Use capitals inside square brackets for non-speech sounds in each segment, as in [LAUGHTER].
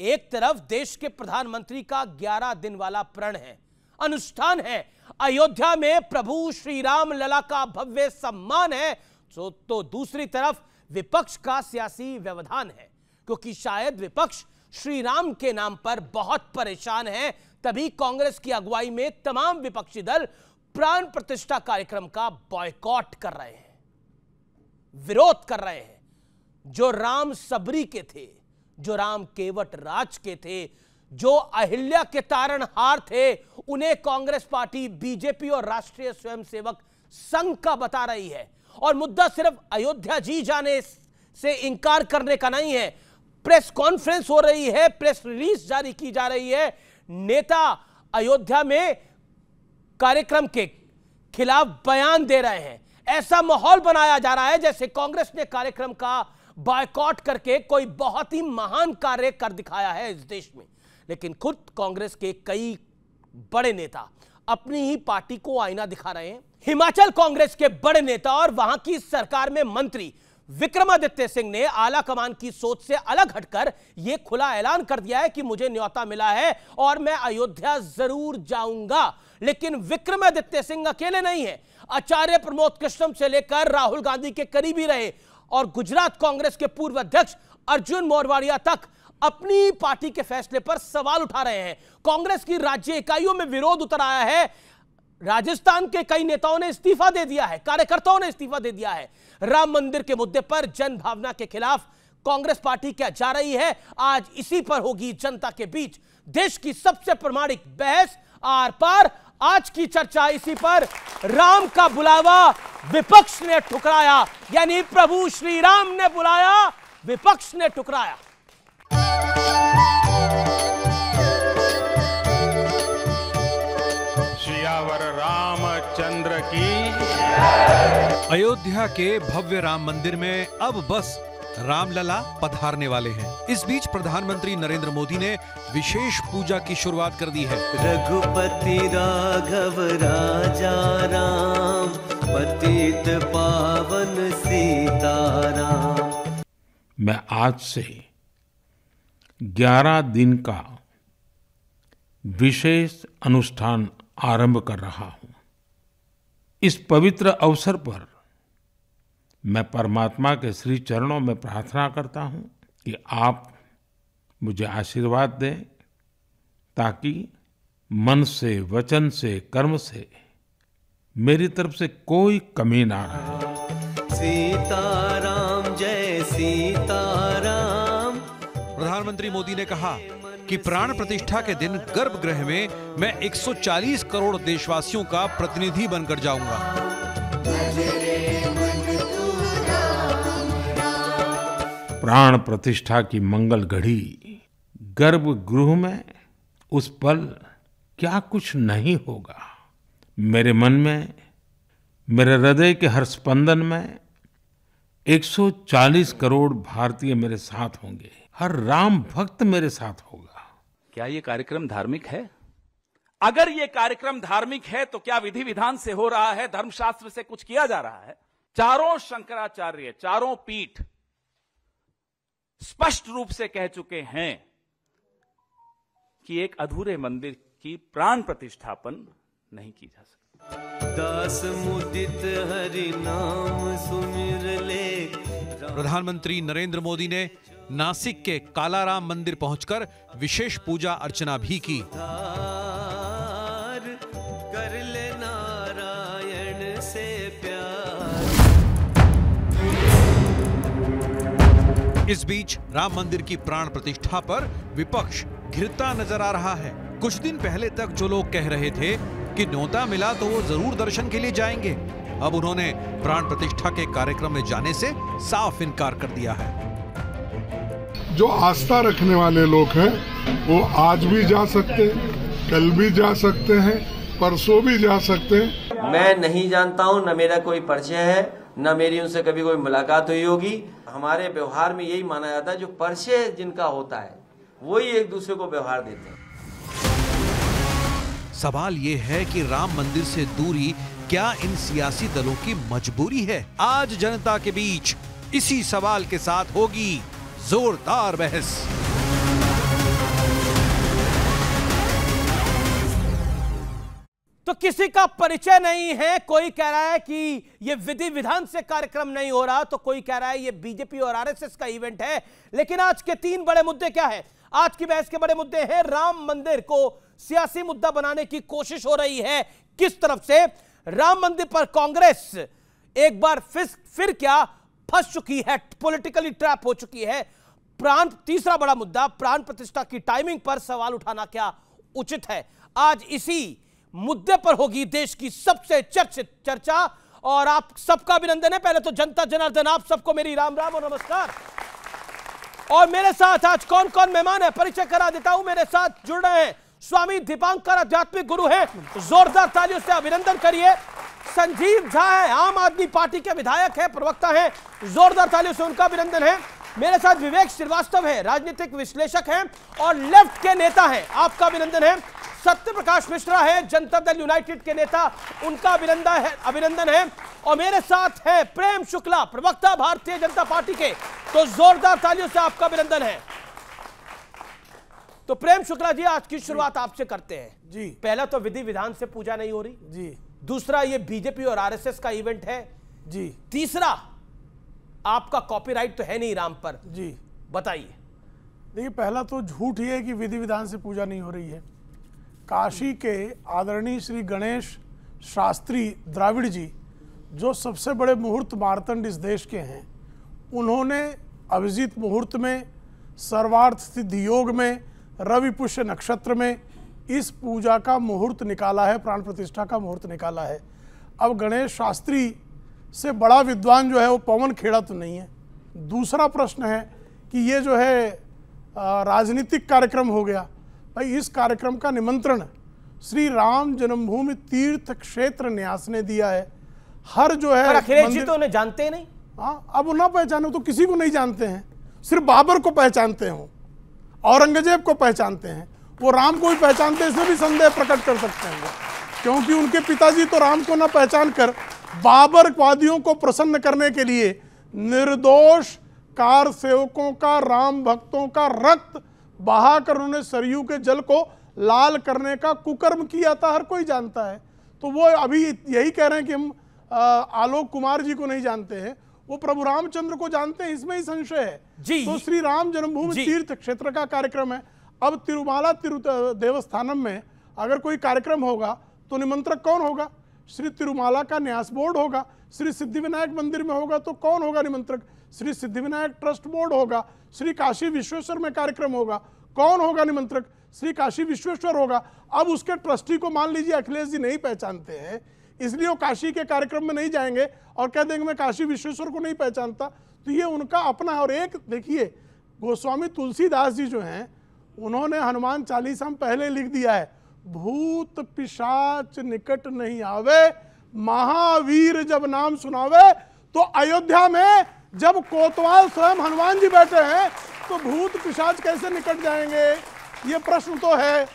एक तरफ देश के प्रधानमंत्री का 11 दिन वाला प्रण है अनुष्ठान है अयोध्या में प्रभु श्री राम लला का भव्य सम्मान है तो, तो दूसरी तरफ विपक्ष का सियासी व्यवधान है क्योंकि शायद विपक्ष श्री राम के नाम पर बहुत परेशान है तभी कांग्रेस की अगुवाई में तमाम विपक्षी दल प्राण प्रतिष्ठा कार्यक्रम का बॉयकॉट कर रहे हैं विरोध कर रहे हैं जो राम सबरी के थे जो राम केवट राज के थे जो अहिल्या के तारण हार थे उन्हें कांग्रेस पार्टी बीजेपी और राष्ट्रीय स्वयंसेवक संघ का बता रही है और मुद्दा सिर्फ अयोध्या जी जाने से इंकार करने का नहीं है प्रेस कॉन्फ्रेंस हो रही है प्रेस रिलीज जारी की जा रही है नेता अयोध्या में कार्यक्रम के खिलाफ बयान दे रहे हैं ऐसा माहौल बनाया जा रहा है जैसे कांग्रेस ने कार्यक्रम का बायकॉट करके कोई बहुत ही महान कार्य कर दिखाया है इस देश में लेकिन खुद कांग्रेस के कई बड़े नेता अपनी ही पार्टी को आईना दिखा रहे हैं हिमाचल कांग्रेस के बड़े नेता और वहां की सरकार में मंत्री विक्रमादित्य सिंह ने आला कमान की सोच से अलग हटकर यह खुला ऐलान कर दिया है कि मुझे न्योता मिला है और मैं अयोध्या जरूर जाऊंगा लेकिन विक्रमादित्य सिंह अकेले नहीं है आचार्य प्रमोद कृष्णम से लेकर राहुल गांधी के करीबी रहे और गुजरात कांग्रेस के पूर्व अध्यक्ष अर्जुन मोरवाड़िया तक अपनी पार्टी के फैसले पर सवाल उठा रहे हैं कांग्रेस की राज्य इकाइयों में विरोध उतर आया है राजस्थान के कई नेताओं ने इस्तीफा दे दिया है कार्यकर्ताओं ने इस्तीफा दे दिया है राम मंदिर के मुद्दे पर जन भावना के खिलाफ कांग्रेस पार्टी क्या जा रही है आज इसी पर होगी जनता के बीच देश की सबसे प्रमाणिक बहस आर पार आज की चर्चा इसी पर राम का बुलावा विपक्ष ने ठुकराया यानी प्रभु श्री राम ने बुलाया विपक्ष ने ठुकराया रामचंद्र की अयोध्या के भव्य राम मंदिर में अब बस रामलला पधारने वाले हैं इस बीच प्रधानमंत्री नरेंद्र मोदी ने विशेष पूजा की शुरुआत कर दी है रघुपति राघव राजा राम पतित पावन सीताराम मैं आज से 11 दिन का विशेष अनुष्ठान आरंभ कर रहा हूं इस पवित्र अवसर पर मैं परमात्मा के श्री चरणों में प्रार्थना करता हूँ कि आप मुझे आशीर्वाद दें ताकि मन से वचन से कर्म से मेरी तरफ से कोई कमी ना रहे सीताराम जय सीताराम प्रधानमंत्री मोदी ने कहा कि प्राण प्रतिष्ठा के दिन गर्भगृह में मैं 140 करोड़ देशवासियों का प्रतिनिधि बनकर जाऊंगा प्राण प्रतिष्ठा की मंगल घड़ी गर्भगृह में उस पल क्या कुछ नहीं होगा मेरे मन में मेरे हृदय के हर स्पंदन में 140 करोड़ भारतीय मेरे साथ होंगे हर राम भक्त मेरे साथ होगा क्या ये कार्यक्रम धार्मिक है अगर ये कार्यक्रम धार्मिक है तो क्या विधि विधान से हो रहा है धर्मशास्त्र से कुछ किया जा रहा है चारों शंकराचार्य चारों पीठ स्पष्ट रूप से कह चुके हैं कि एक अधूरे मंदिर की प्राण प्रतिष्ठापन नहीं की जा सकती दास मुदित हरि नाम सुमिर ले प्रधानमंत्री नरेंद्र मोदी ने नासिक के कालाराम मंदिर पहुंचकर विशेष पूजा अर्चना भी की इस बीच राम मंदिर की प्राण प्रतिष्ठा पर विपक्ष घिरता नजर आ रहा है कुछ दिन पहले तक जो लोग कह रहे थे कि न्योता मिला तो वो जरूर दर्शन के लिए जाएंगे अब उन्होंने प्राण प्रतिष्ठा के कार्यक्रम में जाने से साफ इनकार कर दिया है जो आस्था रखने वाले लोग हैं वो आज भी जा सकते कल भी जा सकते हैं परसों भी जा सकते हैं मैं नहीं जानता हूँ न मेरा कोई परिचय है न मेरी उनसे कभी कोई मुलाकात हुई होगी हमारे व्यवहार में यही माना जाता है जो परसे जिनका होता है वही एक दूसरे को व्यवहार देते हैं सवाल ये है कि राम मंदिर से दूरी क्या इन सियासी दलों की मजबूरी है आज जनता के बीच इसी सवाल के साथ होगी जोरदार बहस तो किसी का परिचय नहीं है कोई कह रहा है कि यह विधि विधान से कार्यक्रम नहीं हो रहा तो कोई कह रहा है यह बीजेपी और आरएसएस का इवेंट है लेकिन आज के तीन बड़े मुद्दे क्या है आज की बहस के बड़े मुद्दे हैं राम मंदिर को सियासी मुद्दा बनाने की कोशिश हो रही है किस तरफ से राम मंदिर पर कांग्रेस एक बार फिर फिर क्या फंस चुकी है पोलिटिकली ट्रैप हो चुकी है प्राण तीसरा बड़ा मुद्दा प्राण प्रतिष्ठा की टाइमिंग पर सवाल उठाना क्या उचित है आज इसी मुद्दे पर होगी देश की सबसे चर्चित चर्चा और आप सबका अभिनंदन है पहले तो जनता जनार्दन आप सबको मेरी राम राम और नमस्कार और मेरे साथ आज कौन कौन मेहमान है परिचय करा देता हूं मेरे साथ जुड़ रहे हैं स्वामी दीपांकर आध्यात्मिक गुरु हैं जोरदार तालियों से अभिनंदन करिए संजीव झा है आम आदमी पार्टी के विधायक है प्रवक्ता है जोरदार तालियों से उनका अभिनंदन है मेरे साथ विवेक श्रीवास्तव है राजनीतिक विश्लेषक हैं और लेफ्ट के नेता हैं आपका अभिनंदन है सत्य प्रकाश मिश्रा है जनता दल यूनाइटेड के नेता उनका अभिनंदन है अभिनंदन है और मेरे साथ है प्रेम शुक्ला प्रवक्ता भारतीय जनता पार्टी के तो जोरदार तालियों से आपका अभिनंदन है तो प्रेम शुक्ला जी आज की शुरुआत आपसे करते हैं जी पहला तो विधि विधान से पूजा नहीं हो रही जी दूसरा ये बीजेपी और आरएसएस का इवेंट है जी तीसरा आपका कॉपीराइट तो है नहीं राम पर जी बताइए देखिए पहला तो झूठ ही है कि विधि विधान से पूजा नहीं हो रही है काशी के आदरणीय श्री गणेश शास्त्री द्राविड़ जी जो सबसे बड़े मुहूर्त मारतंड इस देश के हैं उन्होंने अभिजीत मुहूर्त में सर्वार्थ सिद्धि योग में रवि पुष्य नक्षत्र में इस पूजा का मुहूर्त निकाला है प्राण प्रतिष्ठा का मुहूर्त निकाला है अब गणेश शास्त्री से बड़ा विद्वान जो है वो पवन खेड़ा तो नहीं है दूसरा प्रश्न है कि ये जो है राजनीतिक कार्यक्रम हो गया भाई इस कार्यक्रम का निमंत्रण श्री राम जन्मभूमि तीर्थ क्षेत्र न्यास ने दिया है हर जो है अखिलेश जी तो उन्हें जानते नहीं हाँ अब ना पहचाने तो किसी को नहीं जानते हैं सिर्फ बाबर को पहचानते हो औरंगजेब को पहचानते हैं वो राम को भी पहचानते इसमें भी संदेह प्रकट कर सकते हैं क्योंकि उनके पिताजी तो राम को ना पहचान कर बाबरवादियों को प्रसन्न करने के लिए निर्दोष कार सेवकों का राम भक्तों का रक्त बहाकर उन्होंने सरयू के जल को लाल करने का कुकर्म किया था हर कोई जानता है तो वो अभी यही कह रहे हैं कि हम आलोक कुमार जी को नहीं जानते हैं वो प्रभु रामचंद्र को जानते हैं इसमें ही संशय है जी, तो श्री राम जन्मभूमि तीर्थ क्षेत्र का कार्यक्रम है अब तिरुमाला तिरु देवस्थानम में अगर कोई कार्यक्रम होगा तो निमंत्रक कौन होगा श्री तिरुमाला का न्यास बोर्ड होगा श्री सिद्धिविनायक मंदिर में होगा तो कौन होगा निमंत्रक श्री सिद्धिविनायक ट्रस्ट बोर्ड होगा श्री काशी विश्वेश्वर में कार्यक्रम होगा कौन होगा निमंत्रक श्री काशी विश्वेश्वर होगा अब उसके ट्रस्टी को मान लीजिए अखिलेश जी नहीं पहचानते हैं इसलिए वो काशी के कार्यक्रम में नहीं जाएंगे और कह देंगे मैं काशी विश्वेश्वर को नहीं पहचानता तो ये उनका अपना और एक देखिए गोस्वामी तुलसीदास जी जो हैं उन्होंने हनुमान चालीसा में पहले लिख दिया है भूत पिशाच निकट नहीं आवे महावीर जब नाम सुनावे तो अयोध्या में जब कोतवाल स्वयं हनुमान जी बैठे हैं तो भूत पिशाच कैसे निकट जाएंगे ये प्रश्न तो है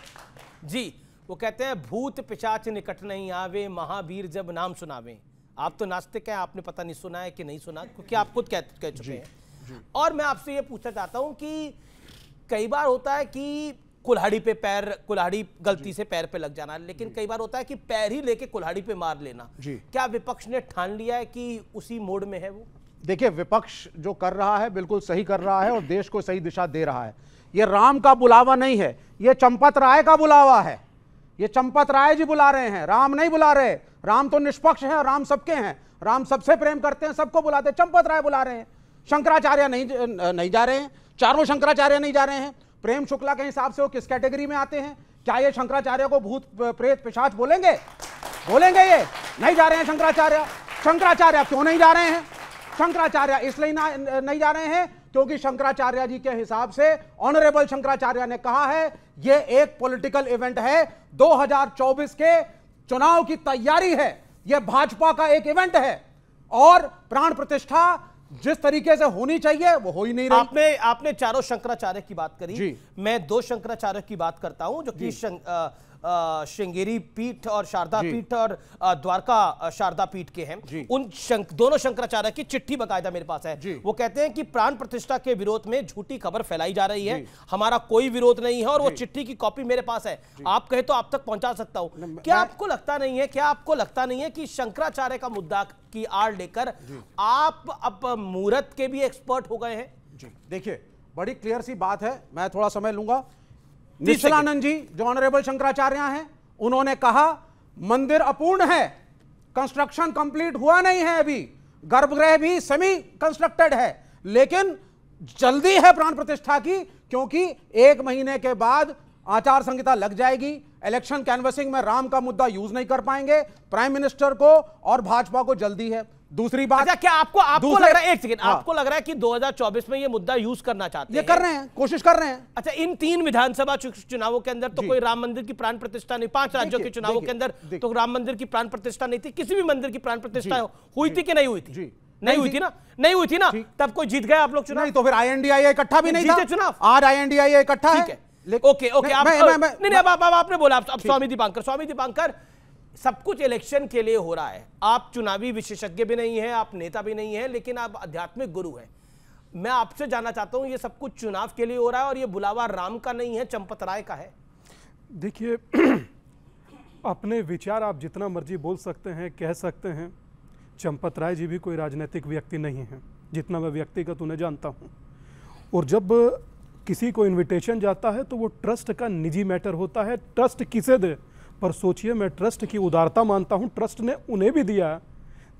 जी वो कहते हैं भूत पिशाच निकट नहीं आवे महावीर जब नाम सुनावे आप तो नास्तिक हैं आपने पता नहीं सुना है कि नहीं सुना क्योंकि आप खुद कह, कह चुके हैं और मैं आपसे ये पूछना चाहता हूँ कि कई बार होता है कि कुल्हाड़ी पे पैर कुल्हाड़ी गलती से पैर पे लग जाना लेकिन कई बार होता है कि पैर ही लेके कुल्हाड़ी पे मार लेना क्या विपक्ष ने ठान लिया है कि उसी मोड में है वो देखिए विपक्ष जो कर रहा है बिल्कुल सही कर रहा है और देश को सही दिशा दे रहा है ये राम का बुलावा नहीं है ये चंपत राय का बुलावा है ये चंपत राय जी बुला रहे हैं राम नहीं बुला रहे राम तो निष्पक्ष है राम सबके हैं राम सबसे प्रेम करते हैं सबको बुलाते हैं चंपत राय बुला रहे हैं शंकराचार्य नहीं नहीं जा रहे हैं चारों शंकराचार्य नहीं जा रहे हैं प्रेम शुक्ला के हिसाब से वो किस कैटेगरी में आते हैं क्या ये शंकराचार्य को भूत प्रेत पिशाच बोलेंगे बोलेंगे ये नहीं जा रहे हैं शंकराचार्य शंकराचार्य क्यों नहीं जा रहे हैं शंकराचार्य इसलिए ना नहीं जा रहे हैं क्योंकि शंकराचार्य जी के हिसाब से ऑनरेबल शंकराचार्य ने कहा है यह एक पॉलिटिकल इवेंट है 2024 के चुनाव की तैयारी है यह भाजपा का एक इवेंट है और प्राण प्रतिष्ठा जिस तरीके से होनी चाहिए वो हो ही नहीं रही आपने आपने चारों शंकराचार्य की बात करी मैं दो शंकराचार्य की बात करता हूं जो कि श्रृंगेरी पीठ और शारदा पीठ और द्वारका शारदा पीठ के हैं उन शंक, दोनों शंकराचार्य की चिट्ठी बकायदा मेरे पास है वो कहते हैं कि प्राण प्रतिष्ठा के विरोध में झूठी खबर फैलाई जा रही है हमारा कोई विरोध नहीं है और वो चिट्ठी की कॉपी मेरे पास है आप कहे तो आप तक पहुंचा सकता हूं क्या आपको लगता नहीं है क्या आपको लगता नहीं है कि शंकराचार्य का मुद्दा की आड़ लेकर आप अब मूर्त के भी एक्सपर्ट हो गए हैं जी देखिए बड़ी क्लियर सी बात है मैं थोड़ा समय लूंगा निश्चलानंद जी जो ऑनरेबल शंकराचार्य हैं उन्होंने कहा मंदिर अपूर्ण है कंस्ट्रक्शन कंप्लीट हुआ नहीं है अभी गर्भगृह भी सेमी कंस्ट्रक्टेड है लेकिन जल्दी है प्राण प्रतिष्ठा की क्योंकि एक महीने के बाद आचार संहिता लग जाएगी इलेक्शन कैनवसिंग में राम का मुद्दा यूज नहीं कर पाएंगे प्राइम मिनिस्टर को और भाजपा को जल्दी है दूसरी बात अच्छा क्या आपको आपको लग रहा है एक सेकंड हाँ। आपको लग रहा है कि 2024 में ये मुद्दा यूज करना चाहते हैं ये कर रहे हैं कोशिश कर रहे हैं अच्छा इन तीन विधानसभा चुनावों के अंदर तो कोई राम मंदिर की प्राण प्रतिष्ठा नहीं पांच राज्यों के चुनावों के अंदर तो राम मंदिर की प्राण प्रतिष्ठा नहीं थी किसी भी मंदिर की प्राण प्रतिष्ठा हुई थी कि नहीं हुई थी नहीं हुई थी ना नहीं हुई थी ना तब कोई जीत गया आप लोग चुनाव तो फिर आई आईएनडीआई इकट्ठा भी नहीं था चुनाव आज आईएनडीआई इकट्ठा ओके ओके आपने बोला आप स्वामी दीपांकर स्वामी दीपांकर सब कुछ इलेक्शन के लिए हो रहा है आप चुनावी विशेषज्ञ भी नहीं है आप नेता भी नहीं है लेकिन आप आध्यात्मिक गुरु हैं मैं आपसे जानना चाहता हूं ये सब कुछ चुनाव के लिए हो रहा है और ये बुलावा राम का नहीं है चंपत राय का है देखिए [CLEARS THROAT] अपने विचार आप जितना मर्जी बोल सकते हैं कह सकते हैं चंपत राय जी भी कोई राजनीतिक व्यक्ति नहीं है जितना मैं व्यक्तिगत उन्हें जानता हूँ और जब किसी को इन्विटेशन जाता है तो वो ट्रस्ट का निजी मैटर होता है ट्रस्ट किसे दे पर सोचिए मैं ट्रस्ट की उदारता मानता हूँ ट्रस्ट ने उन्हें भी दिया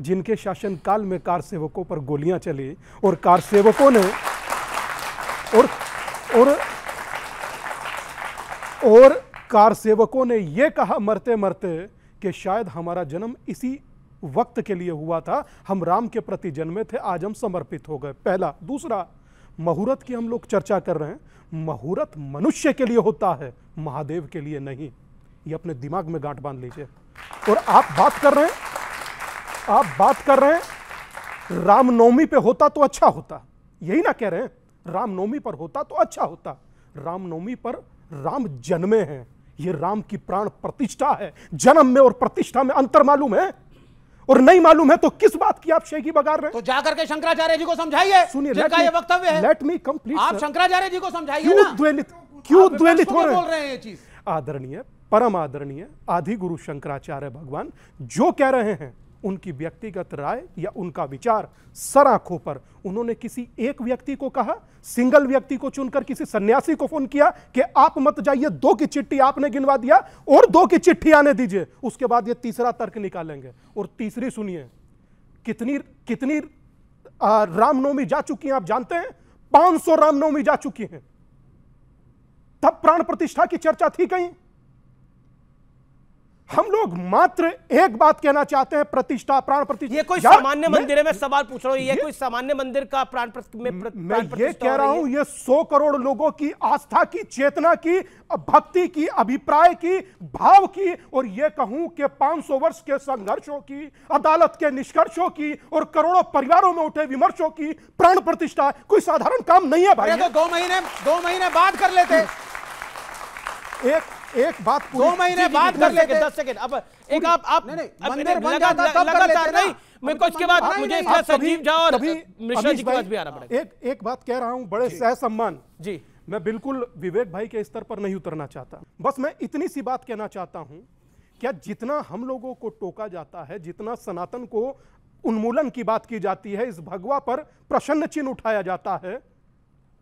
जिनके शासनकाल में कार सेवकों पर गोलियां चली और कार सेवकों ने और और और कार सेवकों ने यह कहा मरते मरते कि शायद हमारा जन्म इसी वक्त के लिए हुआ था हम राम के प्रति जन्मे थे आज हम समर्पित हो गए पहला दूसरा मुहूर्त की हम लोग चर्चा कर रहे हैं मुहूर्त मनुष्य के लिए होता है महादेव के लिए नहीं ये अपने दिमाग में गांठ बांध लीजिए और आप बात कर रहे हैं आप बात कर रहे हैं रामनवमी पे होता तो अच्छा होता यही ना कह रहे हैं रामनवमी पर होता तो अच्छा होता रामनवमी पर राम जन्मे हैं ये राम की प्राण प्रतिष्ठा है जन्म में और प्रतिष्ठा में अंतर मालूम है और नहीं मालूम है तो किस बात की आप शेखी बगाड़ रहे तो जाकर के शंकराचार्य जी को समझाइए सुनिए ये वक्तव्य है लेट मी कंप्लीट आप शंकराचार्य जी को समझाइए क्यों द्वेलित क्यों द्वेलित हो रहे हैं ये चीज आदरणीय परम आदरणीय आदि गुरु शंकराचार्य भगवान जो कह रहे हैं उनकी व्यक्तिगत राय या उनका विचार सर आंखों पर उन्होंने किसी एक व्यक्ति को कहा सिंगल व्यक्ति को चुनकर किसी सन्यासी को फोन किया कि आप मत जाइए दो की चिट्ठी आपने गिनवा दिया और दो की चिट्ठी आने दीजिए उसके बाद ये तीसरा तर्क निकालेंगे और तीसरी सुनिए कितनी कितनी रामनवमी जा चुकी हैं आप जानते हैं सौ रामनवमी जा चुकी हैं तब प्राण प्रतिष्ठा की चर्चा थी कहीं हम लोग मात्र एक बात कहना चाहते हैं प्रतिष्ठा प्राण प्रतिष्ठा ये कोई सामान्य मंदिर मैं सवाल पूछ रहा हूँ ये, ये कोई सामान्य मंदिर का प्राण मैं ये कह रहा हूँ ये सौ करोड़ लोगों की आस्था की चेतना की भक्ति की अभिप्राय की भाव की और ये कहूं कि 500 वर्ष के संघर्षों की अदालत के निष्कर्षों की और करोड़ों परिवारों में उठे विमर्शों की प्राण प्रतिष्ठा कोई साधारण काम नहीं है भाई तो दो महीने दो महीने बाद कर लेते एक एक बात दो महीने बाद कर लेते दस सेकेंड अब एक आप आप मंदिर बन जाता तब कर लेते नहीं मैं कुछ के बाद मुझे इसका संजीव झा और मिश्रा जी के पास भी आना पड़ेगा एक एक बात कह रहा हूं बड़े सह सम्मान जी मैं बिल्कुल विवेक भाई के स्तर पर नहीं उतरना चाहता बस मैं इतनी सी बात कहना चाहता हूं क्या जितना हम लोगों को टोका जाता है जितना सनातन को उन्मूलन की बात की जाती है इस भगवा पर प्रसन्न चिन्ह उठाया जाता है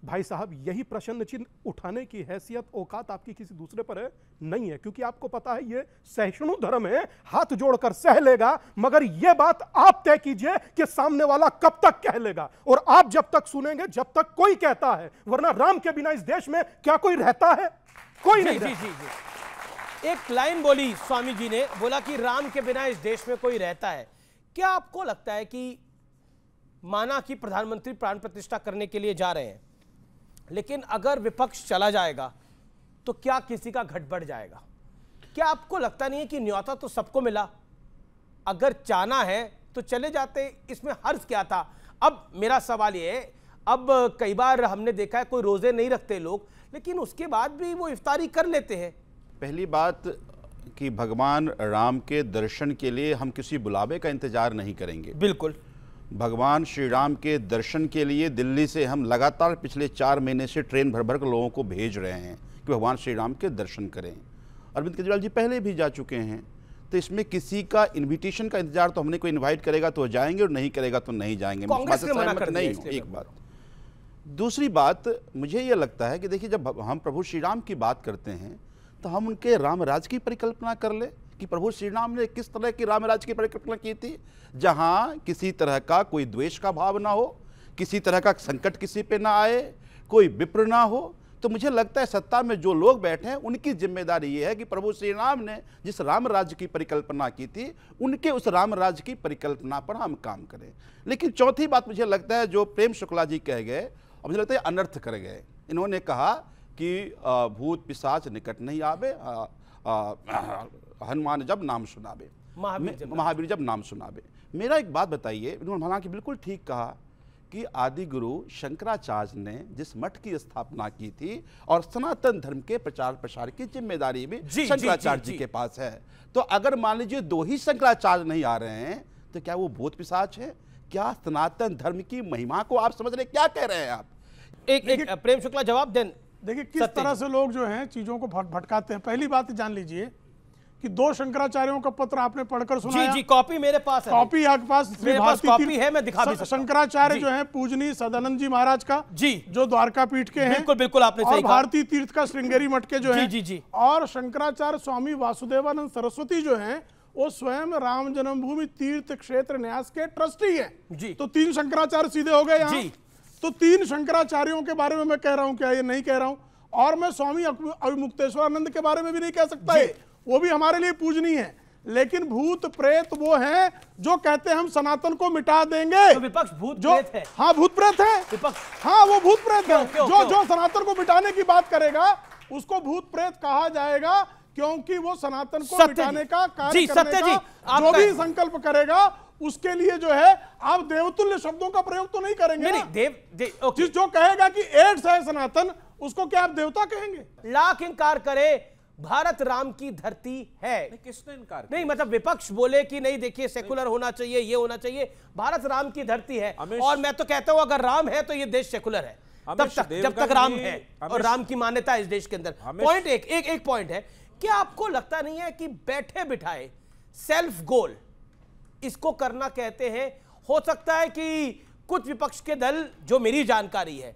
भाई साहब यही प्रश्न चिन्ह उठाने की हैसियत औकात आपकी किसी दूसरे पर है नहीं है क्योंकि आपको पता है ये सहिष्णु धर्म है हाथ जोड़कर सह लेगा मगर यह बात आप तय कीजिए कि सामने वाला कब तक कह लेगा और आप जब तक सुनेंगे जब तक कोई कहता है वरना राम के बिना इस देश में क्या कोई रहता है कोई जी, नहीं जी, जी, जी। एक लाइन बोली स्वामी जी ने बोला कि राम के बिना इस देश में कोई रहता है क्या आपको लगता है कि माना कि प्रधानमंत्री प्राण प्रतिष्ठा करने के लिए जा रहे हैं लेकिन अगर विपक्ष चला जाएगा तो क्या किसी का घट बढ़ जाएगा क्या आपको लगता नहीं है कि न्योता तो सबको मिला अगर चाहना है तो चले जाते इसमें हर्ज क्या था अब मेरा सवाल ये है अब कई बार हमने देखा है कोई रोज़े नहीं रखते लोग लेकिन उसके बाद भी वो इफ्तारी कर लेते हैं पहली बात कि भगवान राम के दर्शन के लिए हम किसी बुलावे का इंतज़ार नहीं करेंगे बिल्कुल भगवान श्री राम के दर्शन के लिए दिल्ली से हम लगातार पिछले चार महीने से ट्रेन भर भर कर लोगों को भेज रहे हैं कि भगवान श्री राम के दर्शन करें अरविंद केजरीवाल जी पहले भी जा चुके हैं तो इसमें किसी का इनविटेशन का इंतजार तो हमने कोई इन्वाइट करेगा तो जाएंगे और नहीं करेगा तो नहीं जाएंगे नहीं एक बात दूसरी बात मुझे यह लगता है कि देखिए जब हम प्रभु श्री राम की बात करते हैं तो हम उनके राम राज की परिकल्पना कर ले कि प्रभु श्री राम ने किस तरह की रामराज की परिकल्पना की थी जहाँ किसी तरह का कोई द्वेष का भाव ना हो किसी तरह का संकट किसी पे ना आए कोई विप्र ना हो तो मुझे लगता है सत्ता में जो लोग बैठे हैं उनकी जिम्मेदारी ये है कि प्रभु श्री राम ने जिस राम राज्य की परिकल्पना की थी उनके उस राम राज्य की परिकल्पना पर हम काम करें लेकिन चौथी बात मुझे लगता है जो प्रेम शुक्ला जी कह गए और मुझे लगता है अनर्थ कर गए इन्होंने कहा कि भूत पिशाच निकट नहीं आवे हनुमान जब नाम सुनाबे महावीर जब नाम सुनाबे मेरा एक बात बताइए इन्होंने हालांकि बिल्कुल ठीक कहा कि आदि गुरु शंकराचार्य ने जिस मठ की स्थापना की थी और सनातन धर्म के प्रचार प्रसार की जिम्मेदारी भी शंकराचार्य जी, जी के पास है तो अगर मान लीजिए दो ही शंकराचार्य नहीं आ रहे हैं तो क्या वो भूत पिशाच है क्या सनातन धर्म की महिमा को आप समझ रहे क्या कह रहे हैं आप एक एक प्रेम शुक्ला जवाब दें देखिए किस तरह से लोग जो हैं चीजों को भटकाते हैं पहली बात जान लीजिए कि दो शंकराचार्यों का पत्र आपने पढ़कर सुना जी जी कॉपी मेरे पास है कॉपी आपके पास मेरे पास कॉपी है मैं दिखा भी शंकराचार्य जो है पूजनी सदानंद जी महाराज का जी जो द्वारका पीठ के हैं बिल्कुल बिल्कुल आपने और भारतीय तीर्थ का श्रृंगेरी मठ के जो है जी जी और शंकराचार्य स्वामी वासुदेवानंद सरस्वती जो है वो स्वयं राम जन्मभूमि तीर्थ क्षेत्र न्यास के ट्रस्टी है जी तो तीन शंकराचार्य सीधे हो गए यहाँ तो तीन शंकराचार्यों के बारे में मैं कह रहा हूँ क्या ये नहीं कह रहा हूँ और मैं स्वामी अभिमुक्तेश्वरानंद के बारे में भी नहीं कह सकता है वो भी हमारे लिए पूजनीय है लेकिन भूत प्रेत वो हैं जो कहते हैं हम सनातन को मिटा देंगे तो विपक्ष भूत जो प्रेत है हाँ भूत प्रेत है विपक्ष हाँ वो भूत प्रेत क्यों, है क्यों, जो क्यों? जो सनातन को मिटाने की बात करेगा उसको भूत प्रेत कहा जाएगा क्योंकि वो सनातन को मिटाने का कार्य करने का जो भी संकल्प करेगा उसके लिए जो है आप देवतुल्य शब्दों का प्रयोग तो नहीं करेंगे नहीं, देव, दे, ओके। जो कहेगा कि एड्स है सनातन उसको क्या आप देवता कहेंगे लाख इंकार करे भारत राम की धरती है किसने इनकार नहीं मतलब विपक्ष बोले कि नहीं देखिए सेकुलर होना चाहिए ये होना चाहिए भारत राम की धरती है और मैं तो कहता हूं अगर राम है तो ये देश सेकुलर है तब तक जब तक राम है और राम की मान्यता इस देश के अंदर पॉइंट एक एक एक पॉइंट है क्या आपको लगता नहीं है कि बैठे बिठाए सेल्फ गोल इसको करना कहते हैं हो सकता है कि कुछ विपक्ष के दल जो मेरी जानकारी है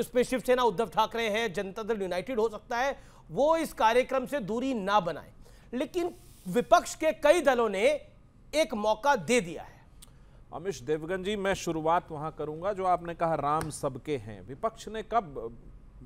उसमें शिवसेना उद्धव ठाकरे हैं जनता दल यूनाइटेड हो सकता है वो इस कार्यक्रम से दूरी ना बनाए लेकिन विपक्ष के कई दलों ने एक मौका दे दिया है अमिश देवगन जी मैं शुरुआत वहां करूंगा जो आपने कहा राम सबके हैं विपक्ष ने कब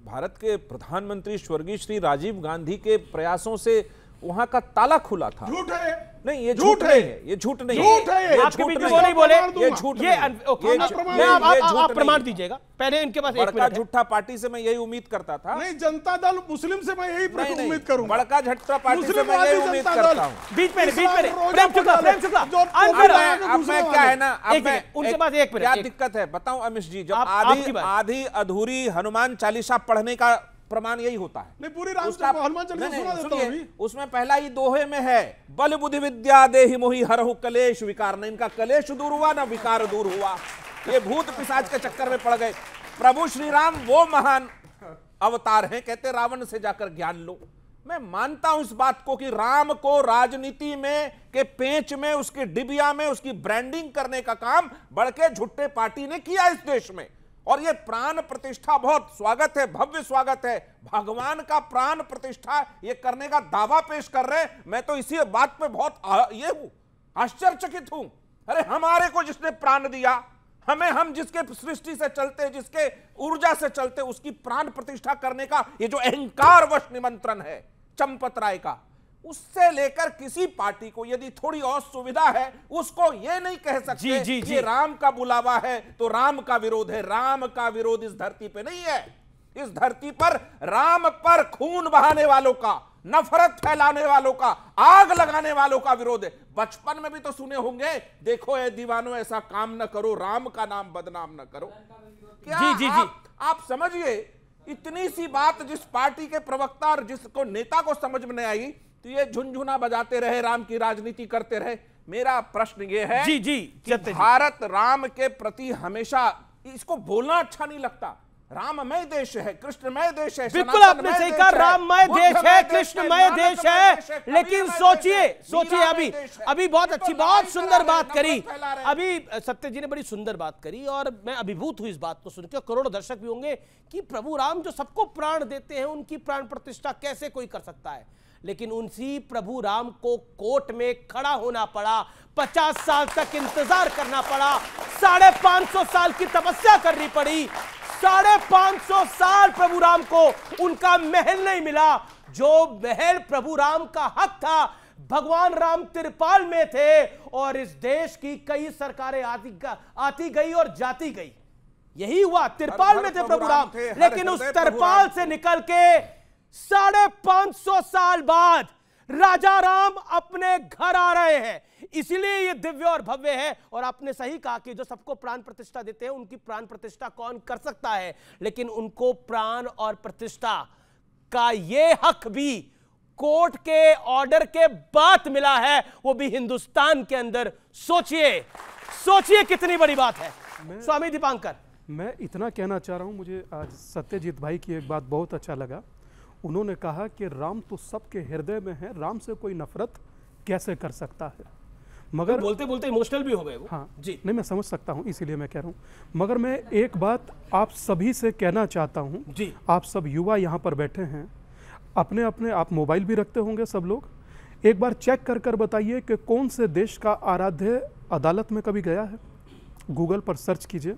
भारत के प्रधानमंत्री स्वर्गीय श्री राजीव गांधी के प्रयासों से वहां का ताला खुला था झूठ है नहीं ये झूठ नहीं है ये झूठ नहीं झूठ है आपके बीच वो नहीं बोले ये झूठ ये ओके आप प्रमाण दीजिएगा पहले इनके पास एक बड़का झूठा पार्टी से मैं यही उम्मीद करता था नहीं जनता दल मुस्लिम से मैं यही उम्मीद करूंगा बड़का झटका पार्टी से मैं यही उम्मीद करता हूं बीच में बीच में प्रेम चुका प्रेम शुक्ला अब मैं क्या है ना अब मैं उनके पास एक मिनट क्या दिक्कत है बताऊं अमित जी जब आधी आधी अधूरी हनुमान चालीसा पढ़ने का प्रमाण यही होता है नहीं पूरी हनुमान उसमें पहला ही दोहे में है बल बुद्धि विद्या दे मोही हर कलेश विकार न इनका कलेश दूर हुआ ना विकार दूर हुआ ये भूत पिसाज के चक्कर में पड़ गए प्रभु श्री राम वो महान अवतार हैं कहते रावण से जाकर ज्ञान लो मैं मानता हूं इस बात को कि राम को राजनीति में के पेच में उसके डिबिया में उसकी ब्रांडिंग करने का काम बढ़के झुट्टे पार्टी ने किया इस देश में और ये प्राण प्रतिष्ठा बहुत स्वागत है भव्य स्वागत है भगवान का प्राण प्रतिष्ठा ये करने का दावा पेश कर रहे मैं तो इसी बात पे बहुत ये हूं आश्चर्यचकित हूं अरे हमारे को जिसने प्राण दिया हमें हम जिसके सृष्टि से चलते जिसके ऊर्जा से चलते उसकी प्राण प्रतिष्ठा करने का ये जो अहंकार वश निमंत्रण है चंपत राय का उससे लेकर किसी पार्टी को यदि थोड़ी और सुविधा है उसको ये नहीं कह सकते जी, जी, जी। राम का बुलावा है तो राम का विरोध है राम का विरोध इस धरती पे नहीं है इस धरती पर राम पर खून बहाने वालों का नफरत फैलाने वालों का आग लगाने वालों का विरोध है बचपन में भी तो सुने होंगे देखो ये दीवानों ऐसा काम ना करो राम का नाम बदनाम ना करो क्या जी, जी, जी। आप, आप समझिए इतनी सी बात जिस पार्टी के प्रवक्ता और जिसको नेता को समझ में नहीं आई तो ये झुंझुना बजाते रहे राम की राजनीति करते रहे मेरा प्रश्न ये है जी जी कि भारत राम के प्रति हमेशा इसको बोलना अच्छा नहीं लगता राममय देश है कृष्णमय देश है बिल्कुल आपने सही कहा राममय देश है कृष्णमय देश है लेकिन सोचिए सोचिए अभी अभी बहुत तो अच्छी बहुत सुंदर बात करी अभी सत्य जी ने बड़ी सुंदर बात करी और मैं अभिभूत हूं इस बात को सुनकर करोड़ों दर्शक भी होंगे कि प्रभु राम जो सबको प्राण देते हैं उनकी प्राण प्रतिष्ठा कैसे कोई कर सकता है लेकिन उनसी प्रभु राम को कोर्ट में खड़ा होना पड़ा पचास साल तक इंतजार करना पड़ा साढ़े पांच सौ साल की तपस्या करनी पड़ी साढ़े पांच सौ साल प्रभु राम को उनका महल नहीं मिला जो महल प्रभु राम का हक था भगवान राम तिरपाल में थे और इस देश की कई सरकारें आती आती गई और जाती गई यही हुआ तिरपाल में थे प्रभु राम, राम लेकिन उस तिरपाल से निकल के साढ़े पांच सौ साल बाद राजा राम अपने घर आ रहे हैं इसलिए ये दिव्य और भव्य है और आपने सही कहा कि जो सबको प्राण प्रतिष्ठा देते हैं उनकी प्राण प्रतिष्ठा कौन कर सकता है लेकिन उनको प्राण और प्रतिष्ठा का ये हक भी कोर्ट के ऑर्डर के बाद मिला है वो भी हिंदुस्तान के अंदर सोचिए सोचिए कितनी बड़ी बात है स्वामी दीपांकर मैं इतना कहना चाह रहा हूं मुझे आज सत्यजीत भाई की एक बात बहुत अच्छा लगा उन्होंने कहा कि राम तो सबके हृदय में है राम से कोई नफरत कैसे कर सकता है मगर तो बोलते बोलते इमोशनल भी हो गए वो हाँ जी नहीं मैं समझ सकता हूँ इसीलिए मैं कह रहा हूँ मगर मैं एक बात आप सभी से कहना चाहता हूँ जी आप सब युवा यहाँ पर बैठे हैं अपने अपने आप मोबाइल भी रखते होंगे सब लोग एक बार चेक कर कर बताइए कि कौन से देश का आराध्य अदालत में कभी गया है गूगल पर सर्च कीजिए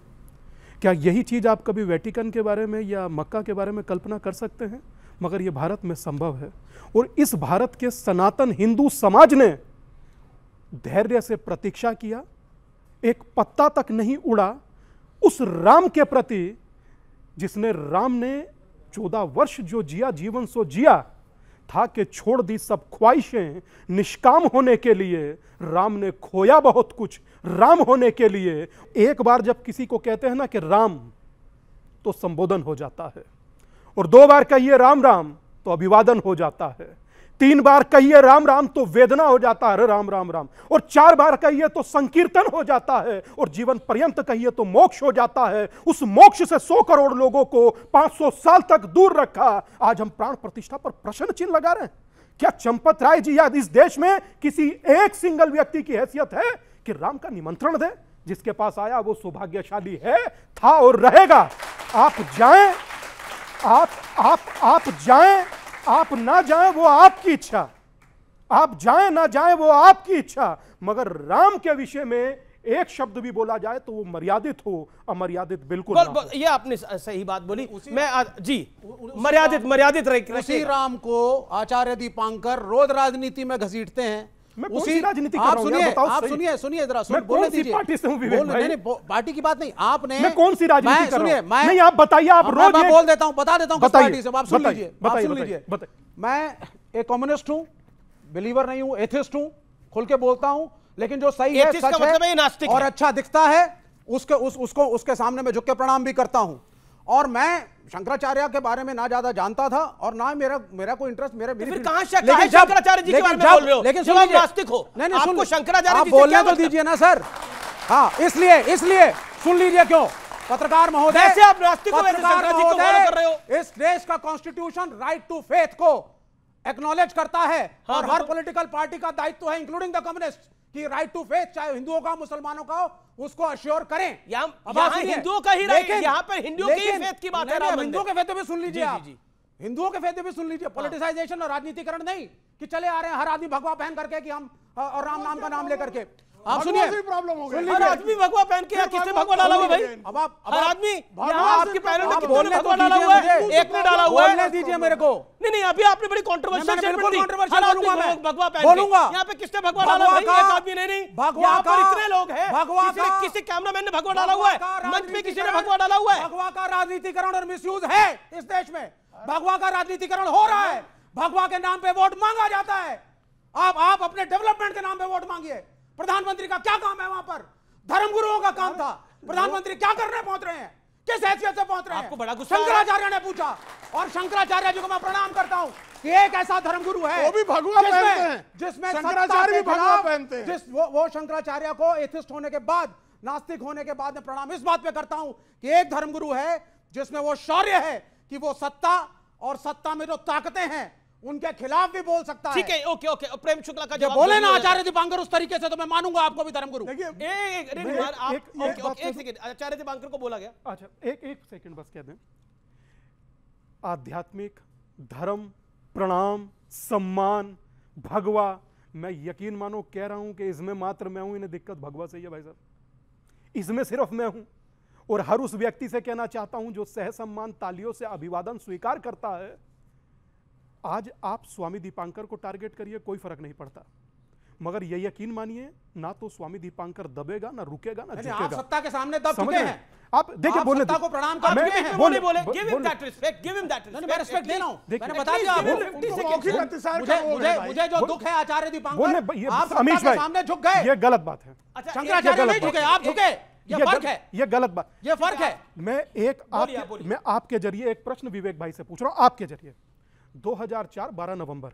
क्या यही चीज़ आप कभी वेटिकन के बारे में या मक्का के बारे में कल्पना कर सकते हैं मगर ये भारत में संभव है और इस भारत के सनातन हिंदू समाज ने धैर्य से प्रतीक्षा किया एक पत्ता तक नहीं उड़ा उस राम के प्रति जिसने राम ने चौदह वर्ष जो जिया जीवन सो जिया था कि छोड़ दी सब ख्वाहिशें निष्काम होने के लिए राम ने खोया बहुत कुछ राम होने के लिए एक बार जब किसी को कहते हैं ना कि राम तो संबोधन हो जाता है और दो बार कहिए राम राम तो अभिवादन हो जाता है तीन बार कहिए राम राम तो वेदना हो जाता है राम राम राम और चार बार कहिए तो संकीर्तन हो जाता है और जीवन पर्यंत कहिए तो मोक्ष हो जाता है उस मोक्ष से सौ करोड़ लोगों को पांच सौ साल तक दूर रखा आज हम प्राण प्रतिष्ठा पर प्रश्न चिन्ह लगा रहे हैं क्या चंपत राय जी या इस देश में किसी एक सिंगल व्यक्ति की हैसियत है कि राम का निमंत्रण दे जिसके पास आया वो सौभाग्यशाली है था और रहेगा आप जाए आप आप आप जाएं आप ना जाएं वो आपकी इच्छा आप जाएं ना जाएं वो आपकी इच्छा मगर राम के विषय में एक शब्द भी बोला जाए तो वो मर्यादित हो अमर्यादित बिल्कुल बल, बल, ये आपने सही बात बोली मैं आ, जी मर्यादित मर्यादित रही उसी राम को आचार्य दीपांकर रोज राजनीति में घसीटते हैं उसी राजनीति आप सुनिए आप सुनिए सुनिए जरा सुन बोलने दीजिए पार्टी से हूं विवेक भाई नहीं पार्टी की बात नहीं आपने मैं कौन सी राजनीति कर हूं मैं नहीं आप बताइए आप हाँ, रोज मैं बोल देता हूं बता देता हूं किस पार्टी से आप सुन लीजिए आप सुन लीजिए मैं एक कम्युनिस्ट हूं बिलीवर नहीं हूं एथिस्ट हूं खुल के बोलता हूं लेकिन जो सही है सच है मतलब और अच्छा दिखता है उसके उसको उसके सामने मैं झुक के प्रणाम भी करता हूं और मैं शंकराचार्य के बारे में ना ज्यादा जानता था और ना मेरा मेरा कोई इंटरेस्ट मेरे तो मेरी कहां शंकराचार्य जी के बारे में बोल रहे हो लेकिन नास्तिक हो नहीं नहीं आपको शंकराचार्य जी बोलने तो मतलब? दीजिए ना सर हाँ इसलिए इसलिए सुन लीजिए क्यों पत्रकार महोदय आप नास्तिक हो इस देश का कॉन्स्टिट्यूशन राइट टू फेथ को एक्नोलेज करता है हाँ, और हर पॉलिटिकल मतलब- पार्टी का दायित्व तो है इंक्लूडिंग द कम्युनिस्ट कि राइट टू फेथ चाहे हिंदुओं का मुसलमानों का उसको अश्योर करें हिंदुओं का ही राइट यहाँ पर हिंदुओं के फेथ की बात है हिंदुओं के फेथ भी सुन लीजिए आप हिंदुओं के फेदे भी सुन लीजिए पॉलिटिसाइजेशन हाँ। और राजनीतिकरण नहीं कि चले आ रहे हैं हर आदमी भगवा पहन करके कि हम और राम नाम का नाम लेकर के आप सुनिए प्रॉब्लम हो गई हर आदमी भगवा पहन के किसने भगवा डाला हुआ भाई अब आप हर आदमी यहाँ आपके पैरों में कितने भगवा तो डाला हुआ है एक ने डाला हुआ है दीजिए मेरे को नहीं नहीं अभी आपने बड़ी कंट्रोवर्शियल स्टेटमेंट दी हर आदमी भगवा पहन बोलूंगा यहाँ पे किसने भगवा डाला भाई एक आदमी नहीं नहीं भगवा पर इतने लोग हैं भगवा किसी कैमरामैन ने भगवा डाला हुआ है मंच में किसी ने भगवा डाला हुआ है भगवा का राजनीतिकरण और मिसयूज है इस देश में भगवा का राजनीतिकरण हो रहा है भगवा के नाम पे वोट मांगा जाता है आप आप अपने डेवलपमेंट के नाम पे वोट मांगिए प्रधानमंत्री का क्या काम है वहां पर धर्मगुरुओं का काम था प्रधानमंत्री क्या करने पहुंच रहे हैं किस हैसियत से पहुंच रहे हैं आपको बड़ा गुस्सा शंकराचार्य ने पूछा और शंकराचार्य जी को मैं प्रणाम करता हूं कि एक ऐसा धर्मगुरु है वो भी भगवान पहनते हैं जिसमें शंकराचार्य भी भगवान पहनते हैं जिस वो, वो शंकराचार्य को एथिस्ट होने के बाद नास्तिक होने के बाद मैं प्रणाम इस बात पे करता हूं कि एक धर्मगुरु है जिसमें वो शौर्य है कि वो सत्ता और सत्ता में जो ताकतें हैं उनके खिलाफ भी बोल सकता ठीक है ओके ओके प्रेम शुक्ला का जो बोले ना आचार्य दीपांकर उस तरीके से तो मैं मानूंगा आपको भी धर्मगुरु एक आचार्य दीपांकर को बोला गया अच्छा एक एक सेकंड बस कह दें आध्यात्मिक धर्म प्रणाम सम्मान भगवा मैं यकीन मानो कह रहा हूं कि इसमें मात्र मैं हूं इन्हें दिक्कत भगवा से ही है भाई साहब इसमें सिर्फ मैं हूं और हर उस व्यक्ति से कहना चाहता हूं जो सह सम्मान तालियों से अभिवादन स्वीकार करता है आज आप स्वामी दीपांकर को टारगेट करिए कोई फर्क नहीं पड़ता मगर ये यकीन मानिए ना तो स्वामी दीपांकर दबेगा ना रुकेगा ना आप सत्ता के सामने दब चुके हैं आप देखिए बोलने को प्रणाम कर हैं बोले बोले give him that respect give him that respect मैं रिस्पेक्ट दे रहा हूं मैंने बता दिया मुझे मुझे जो दुख है आचार्य दीपांकर आप के सामने झुक गए ये गलत बात है अच्छा शंकराचार्य नहीं झुके आप झुके ये फर्क है ये गलत बात ये फर्क है मैं एक आप मैं आपके जरिए एक प्रश्न विवेक भाई से पूछ रहा हूं आपके जरिए 2004 12 नवंबर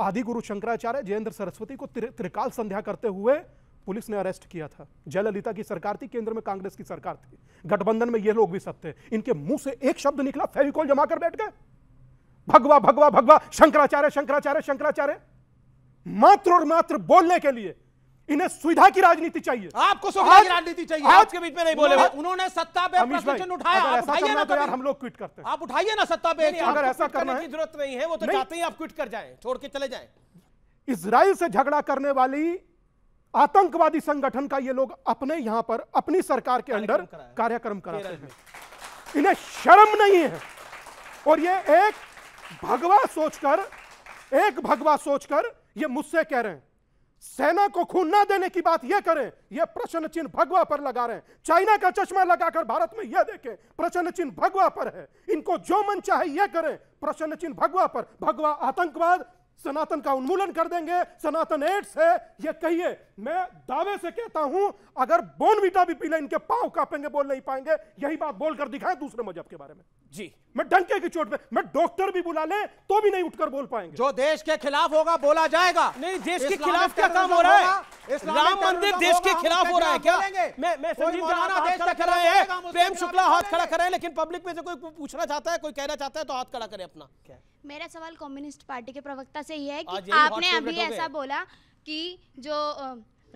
आदि गुरु शंकराचार्य जयेंद्र सरस्वती को त्रिकाल संध्या करते हुए पुलिस ने अरेस्ट किया था जयललिता की सरकार थी केंद्र में कांग्रेस की सरकार थी गठबंधन में ये लोग भी सब थे इनके मुंह से एक शब्द निकला फेविकोल जमा कर बैठ गए भगवा भगवा भगवा शंकराचार्य शंकराचार्य शंकराचार्य मात्र और मात्र बोलने के लिए इन्हें सुविधा की राजनीति चाहिए आपको सुविधा की राजनीति चाहिए आज के बीच में नहीं बोले उन्होंने सत्ता पे प्रश्न उठाया आप उठाइए ना तो यार हम लोग क्विट करते हैं आप उठाइए ना सत्ता पे अगर ऐसा करने की जरूरत नहीं है वो तो चाहते ही आप क्विट कर जाए छोड़ के चले जाए इसराइल से झगड़ा करने वाली आतंकवादी संगठन का ये लोग अपने यहां पर अपनी सरकार के अंडर कार्यक्रम कराते हैं इन्हें शर्म नहीं है और ये एक भगवा सोचकर एक भगवा सोचकर ये मुझसे कह रहे हैं सेना को खून ना देने की बात यह करें यह प्रश्न चिन्ह भगवा पर लगा रहे हैं चाइना का चश्मा लगाकर भारत में यह देखें प्रश्न चिन्ह भगवा पर है इनको जो मन चाहे यह करें प्रश्न चिन्ह भगवा पर भगवा आतंकवाद सनातन का उन्मूलन कर देंगे सनातन एड्स है यह कहिए मैं दावे से कहता हूं अगर बोनविटा भी पीले इनके पांव कापेंगे बोल नहीं पाएंगे यही बात बोलकर दिखाएं दूसरे मजहब के बारे में जी मैं डंके की चोट पे मैं डॉक्टर भी बुला ले तो भी नहीं उठकर बोल पाएंगे जो देश के खिलाफ होगा बोला जाएगा नहीं देश के खिलाफ क्या काम हो रहा है राम मंदिर देश के खिलाफ हो रहा है क्या मैं मैं संजीव राणा देश का खड़ा है प्रेम शुक्ला हाथ खड़ा करे लेकिन पब्लिक में से कोई पूछना चाहता है कोई कहना चाहता है तो हाथ खड़ा करे अपना मेरा सवाल कम्युनिस्ट पार्टी के प्रवक्ता से ही है कि आपने अभी ऐसा बोला कि जो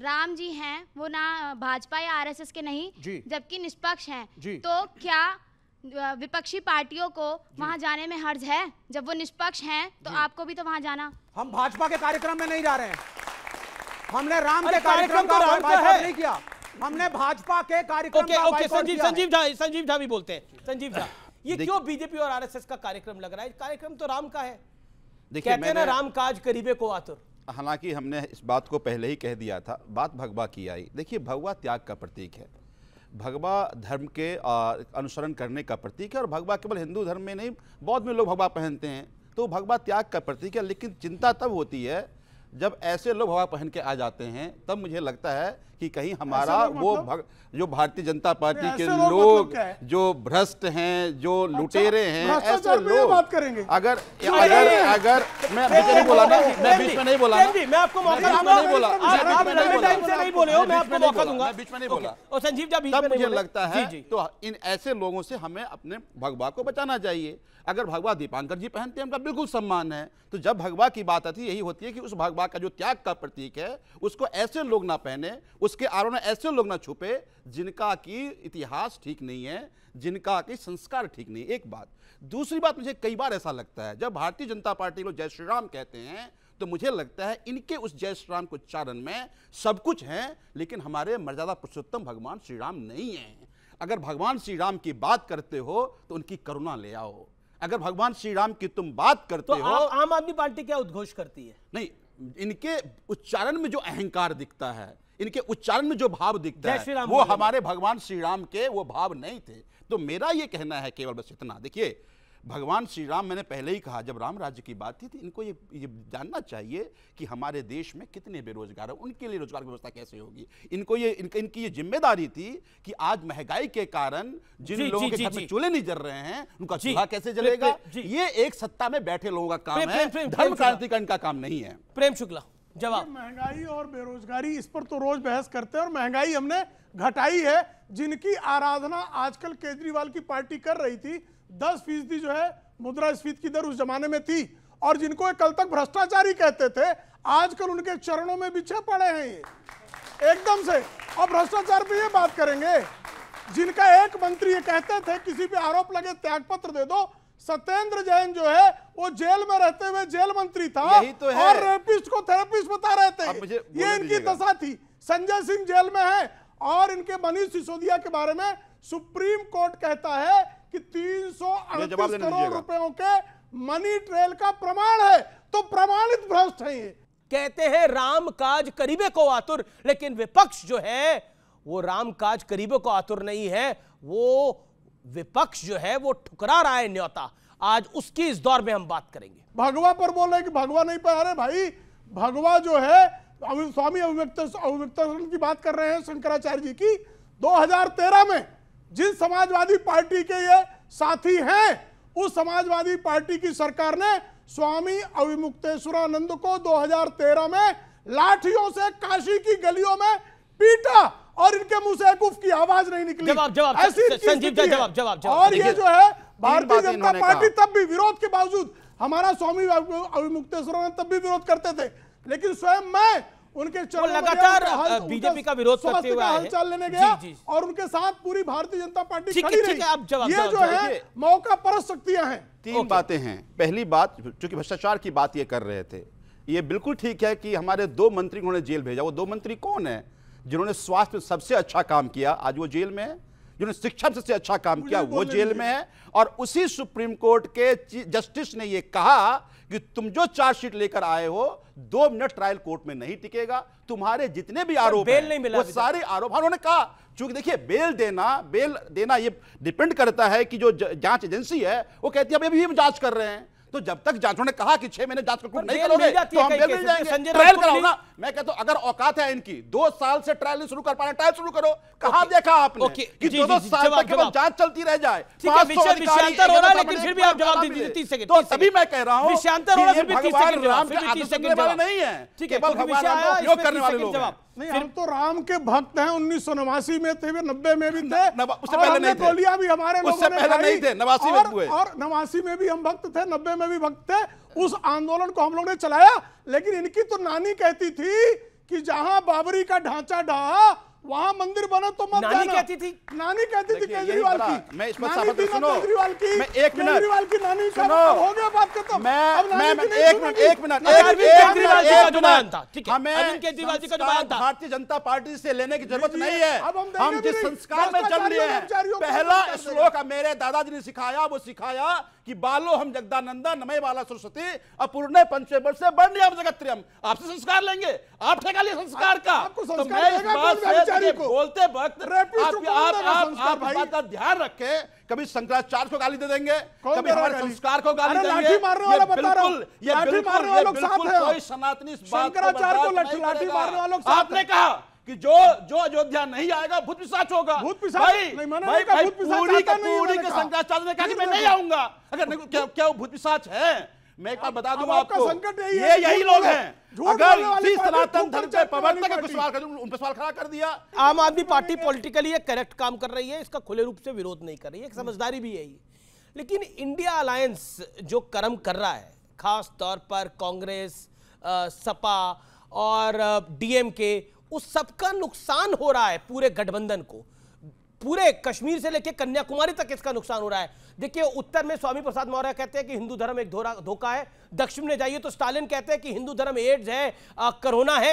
राम जी हैं वो ना भाजपा या आरएसएस के नहीं जबकि निष्पक्ष हैं तो क्या विपक्षी पार्टियों को वहाँ जाने में हर्ज है जब वो निष्पक्ष हैं तो आपको भी तो वहाँ जाना हम भाजपा के कार्यक्रम में नहीं जा रहे हैं हमने राम के कार्यक्रम तो का नहीं किया हमने भाजपा के कार्यक्रम ओके ओके संजीव संजीव झा संजीव झा भी बोलते हैं संजीव झा ये क्यों बीजेपी और आरएसएस का कार्यक्रम लग रहा है कार्यक्रम तो राम का है कहते ना राम काज करीबे को आतुर हालांकि हमने इस बात को पहले ही कह दिया था बात भगवा की आई देखिए भगवा त्याग का प्रतीक है भगवा धर्म के अनुसरण करने का प्रतीक है और भगवा केवल हिंदू धर्म में नहीं बौद्ध में लोग भगवा पहनते हैं तो भगवा त्याग का प्रतीक है लेकिन चिंता तब होती है जब ऐसे लोग भगवा पहन के आ जाते हैं तब मुझे लगता है कि कहीं हमारा वो मतलब? भग, जो भारतीय जनता पार्टी के लोग, लोग मतलब जो भ्रष्ट हैं जो अच्छा, लुटेरे हैं ऐसे लोग बात करेंगे अगर अगर अगर मैं बीच में बोला ना मैं बीच में नहीं बोला मैं आपको मौका नहीं बोला बीच में नहीं बोला संजीव मुझे लगता है तो इन ऐसे लोगों से हमें अपने भगवा को बचाना चाहिए अगर भगवा दीपांकर जी पहनते हैं उनका बिल्कुल सम्मान है तो जब भगवा की बात आती है यही होती है कि उस भगवा का जो त्याग का प्रतीक है उसको ऐसे लोग ना पहने उसके आरोप ऐसे लोग ना छुपे जिनका कि इतिहास ठीक नहीं है जिनका कि संस्कार ठीक नहीं एक बात दूसरी बात मुझे कई बार ऐसा लगता है जब भारतीय जनता पार्टी लोग जय श्री राम कहते हैं तो मुझे लगता है इनके उस जय श्री राम के उच्चारण में सब कुछ है लेकिन हमारे मर्यादा पुरुषोत्तम भगवान श्री राम नहीं है अगर भगवान श्री राम की बात करते हो तो उनकी करुणा ले आओ अगर भगवान श्री राम की तुम बात करते तो हो आम आदमी पार्टी क्या उद्घोष करती है नहीं इनके उच्चारण में जो अहंकार दिखता है इनके उच्चारण में जो भाव दिखता है वो हमारे भगवान श्री राम के वो भाव नहीं थे तो मेरा ये कहना है केवल बस इतना देखिए भगवान श्री राम मैंने पहले ही कहा जब राम राज्य की बात थी तो इनको ये ये जानना चाहिए कि हमारे देश में कितने बेरोजगार हैं उनके लिए रोजगार की व्यवस्था कैसे होगी इनको ये इनक, इनकी ये जिम्मेदारी थी कि आज महंगाई के कारण जिन जी, लोगों जी, के घर में चूल्हे नहीं जल रहे हैं उनका चूल्हा कैसे जलेगा ये एक सत्ता में बैठे लोगों का काम है धर्म क्रांति का इनका काम नहीं है प्रेम शुक्ला जवाब महंगाई और बेरोजगारी इस पर तो रोज बहस करते हैं और महंगाई हमने घटाई है जिनकी आराधना आजकल केजरीवाल की पार्टी कर रही थी दस फीसदी जो है मुद्रा मुद्रास्फीति की दर उस जमाने में थी और जिनको कल तक भ्रष्टाचारी कहते थे आजकल उनके चरणों में बिछे पड़े हैं ये एकदम से और भ्रष्टाचार पे ये बात करेंगे जिनका एक मंत्री ये कहते थे किसी पे आरोप लगे त्यागपत्र दे दो सत्येंद्र जैन जो है वो जेल में रहते हुए जेल मंत्री था तो और रेपिस्ट को थेरेपिस्ट बता रहे थे ये इनकी दशा थी संजय सिंह जेल में है और इनके मनीष सिसोदिया के बारे में सुप्रीम कोर्ट कहता है कि तीन सौ करोड़ रुपयों के मनी ट्रेल का प्रमाण है तो प्रमाणित भ्रष्ट है ये कहते हैं राम काज करीबे को आतुर लेकिन विपक्ष जो है वो राम काज करीबे को आतुर नहीं है वो विपक्ष जो है वो ठुकरा रहा है न्योता आज उसकी इस दौर में हम बात करेंगे भगवा पर बोले कि भगवा नहीं पा रहे भाई भगवा जो है स्वामी अभिव्यक्त अभिव्यक्त की बात कर रहे हैं शंकराचार्य जी की 2013 में जिन समाजवादी पार्टी के ये साथी हैं उस समाजवादी पार्टी की सरकार ने स्वामी अविमुक्तेश्वरानंद को 2013 में लाठियों से काशी की गलियों में पीटा और इनके मुंह से एकूफ की आवाज नहीं निकली जवाब जवाब ऐसी संजीव जवाब जवाब और ये जो है भारतीय जनता पार्टी तब भी विरोध के बावजूद हमारा स्वामी अविमुक्तेश्वरानंद तब भी विरोध करते थे लेकिन स्वयं मैं उनके लगातार बीजेपी का विरोध करते हुए हलचल लेने गया जी, जी। और उनके साथ पूरी भारतीय जनता पार्टी खड़ी रही आप जवाब ये जो है मौका पर शक्तियां हैं तीन बातें हैं पहली बात चूंकि भ्रष्टाचार की बात ये कर रहे थे ये बिल्कुल ठीक है कि हमारे दो मंत्री उन्होंने जेल भेजा वो दो मंत्री कौन है जिन्होंने स्वास्थ्य में सबसे अच्छा काम किया आज वो जेल में है जिन्होंने शिक्षा में सबसे अच्छा काम किया वो जेल में है और उसी सुप्रीम कोर्ट के जस्टिस ने ये कहा कि तुम जो चार्जशीट लेकर आए हो दो मिनट ट्रायल कोर्ट में नहीं टिकेगा तुम्हारे जितने भी आरोप बेल नहीं मिला वो सारे आरोप उन्होंने कहा चूंकि देखिए बेल देना बेल देना ये डिपेंड करता है कि जो जांच एजेंसी है वो कहती है अभी हम जांच कर रहे हैं तो जब तक जांच उन्होंने कहा कि छह महीने जांच नहीं करोगे तो हम बेल मिल जाएंगे ट्रायल कराओ ना मैं कहता हूं अगर औकात है इनकी दो साल से ट्रायल नहीं शुरू कर पा रहे ट्रायल शुरू करो कहा देखा आपने कि दो दो साल तक केवल जांच चलती रह जाए फिर आप जवाब दीजिए तो मैं कह रहा हूँ राम के नहीं है केवल भगवान नहीं हम तो राम के भक्त हैं उन्नीस सौ नवासी में थे नब्बे में भी थे उससे पहले नहीं थे भी हमारे उससे पहले नहीं थे नवासी में और नवासी में भी हम भक्त थे नब्बे में भी भक्त थे उस आंदोलन को हम लोग ने चलाया लेकिन इनकी तो नानी कहती थी कि जहां बाबरी का ढांचा ढहा वहां मंदिर बना तो मत नानी जाना। कहती थी नानी कहती थी केजरीवाल की मैं इस पर साफ सुनो केजरीवाल की मैं एक मिनट केजरीवाल की नानी सुनो हो गया बात तो, मैं मैं एक मिनट एक मिनट एक केजरीवाल जी का जो बयान था ठीक है हमें अरविंद केजरीवाल जी का जो बयान था भारतीय जनता पार्टी से लेने की जरूरत नहीं है हम जिस संस्कार में जन्म लिए हैं पहला श्लोक मेरे दादाजी ने सिखाया वो सिखाया कि बालो हम जगदानंदा नमय बाला सरस्वती अपूर्ण पंचवर्ष से बढ़ हम जगत आपसे संस्कार लेंगे आप ठेका लिए संस्कार का तो मैं इस बात से बोलते वक्त आप आप आप बात का ध्यान रखें कभी शंकराचार्य को गाली दे देंगे कभी हमारे संस्कार को गाली दे देंगे ये बिल्कुल ये बिल्कुल ये बिल्कुल कोई सनातनी इस बात को लाठी मारने वालों आपने कहा कि जो जो अयोध्या नहीं आएगा भूत पिशाच होगा भूत पिशाच भाई नहीं भाई भाई पूरी का पूरी के शंकराचार्य ने कहा कि मैं नहीं आऊंगा अगर क्या क्या वो भूत पिशाच है मैं एक बार बता दूंगा आपको संकट यही ये यही लोग हैं अगर सनातन धर्म पे पवन तक पे सवाल उन पर सवाल खड़ा कर दिया आम आदमी पार्टी पॉलिटिकली एक करेक्ट काम कर रही है इसका खुले रूप से विरोध नहीं कर रही है समझदारी भी यही लेकिन इंडिया अलायंस जो कर्म कर रहा है खास तौर पर कांग्रेस सपा और डीएम के उस सबका नुकसान हो रहा है पूरे गठबंधन को पूरे कश्मीर से लेकर कन्याकुमारी तक इसका नुकसान हो रहा है देखिए उत्तर में स्वामी प्रसाद मौर्य कहते हैं कि हिंदू धर्म एक धोखा है दक्षिण में जाइए तो स्टालिन कहते हैं कि हिंदू धर्म एड्स है कोरोना है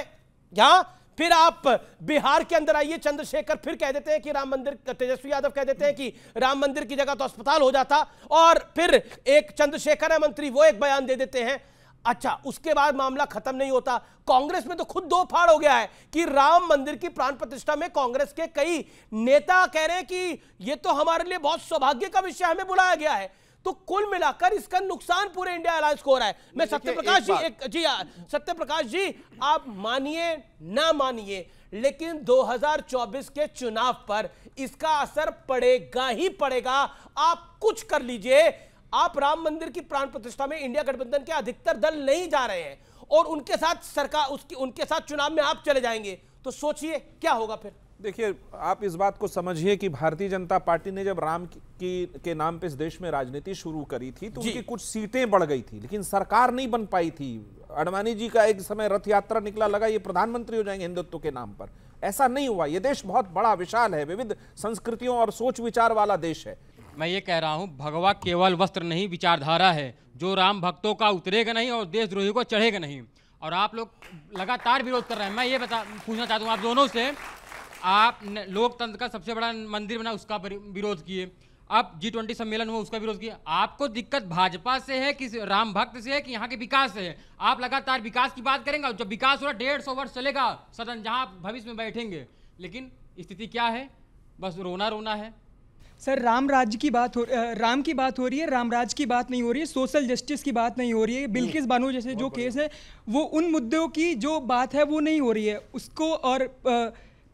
यहां फिर आप बिहार के अंदर आइए चंद्रशेखर फिर कह देते हैं कि राम मंदिर तेजस्वी यादव कह देते हैं कि राम मंदिर की जगह तो अस्पताल हो जाता और फिर एक चंद्रशेखर है मंत्री वो एक बयान दे देते हैं अच्छा उसके बाद मामला खत्म नहीं होता कांग्रेस में तो खुद दो फाड़ हो गया है कि राम मंदिर की प्राण प्रतिष्ठा में कांग्रेस के कई नेता कह रहे हैं कि यह तो हमारे लिए बहुत सौभाग्य का विषय हमें बुलाया गया है तो कुल मिलाकर इसका नुकसान पूरे इंडिया अलायंस को हो रहा है मैं सत्य प्रकाश जी एक जी हाँ, सत्य प्रकाश जी आप मानिए ना मानिए लेकिन 2024 के चुनाव पर इसका असर पड़ेगा ही पड़ेगा आप कुछ कर लीजिए आप राम मंदिर की प्राण प्रतिष्ठा में इंडिया गठबंधन के अधिकतर दल नहीं जा रहे हैं और उनके साथ सरकार उसकी उनके साथ चुनाव में आप चले जाएंगे तो सोचिए क्या होगा फिर देखिए आप इस बात को समझिए कि भारतीय जनता पार्टी ने जब राम की के नाम पे इस देश में राजनीति शुरू करी थी तो उनकी कुछ सीटें बढ़ गई थी लेकिन सरकार नहीं बन पाई थी अडवाणी जी का एक समय रथ यात्रा निकला लगा ये प्रधानमंत्री हो जाएंगे हिंदुत्व के नाम पर ऐसा नहीं हुआ ये देश बहुत बड़ा विशाल है विविध संस्कृतियों और सोच विचार वाला देश है मैं ये कह रहा हूँ भगवा केवल वस्त्र नहीं विचारधारा है जो राम भक्तों का उतरेगा नहीं और देशद्रोही को चढ़ेगा नहीं और आप लोग लगातार विरोध कर रहे हैं मैं ये बता पूछना चाहता हूँ आप दोनों से आप लोकतंत्र का सबसे बड़ा मंदिर बना उसका विरोध किए अब जी ट्वेंटी सम्मेलन हुआ उसका विरोध किया आपको दिक्कत भाजपा से है कि राम भक्त से है कि यहाँ के विकास से है आप लगातार विकास की बात करेंगे और जब विकास हो रहा डेढ़ सौ वर्ष चलेगा सदन जहाँ भविष्य में बैठेंगे लेकिन स्थिति क्या है बस रोना रोना है सर राम राज्य की बात हो राम की बात हो रही है रामराज की बात नहीं हो रही है सोशल जस्टिस की बात नहीं हो रही है बिल्किस बानो जैसे जो केस है वो उन मुद्दों की जो बात है वो नहीं हो रही है उसको और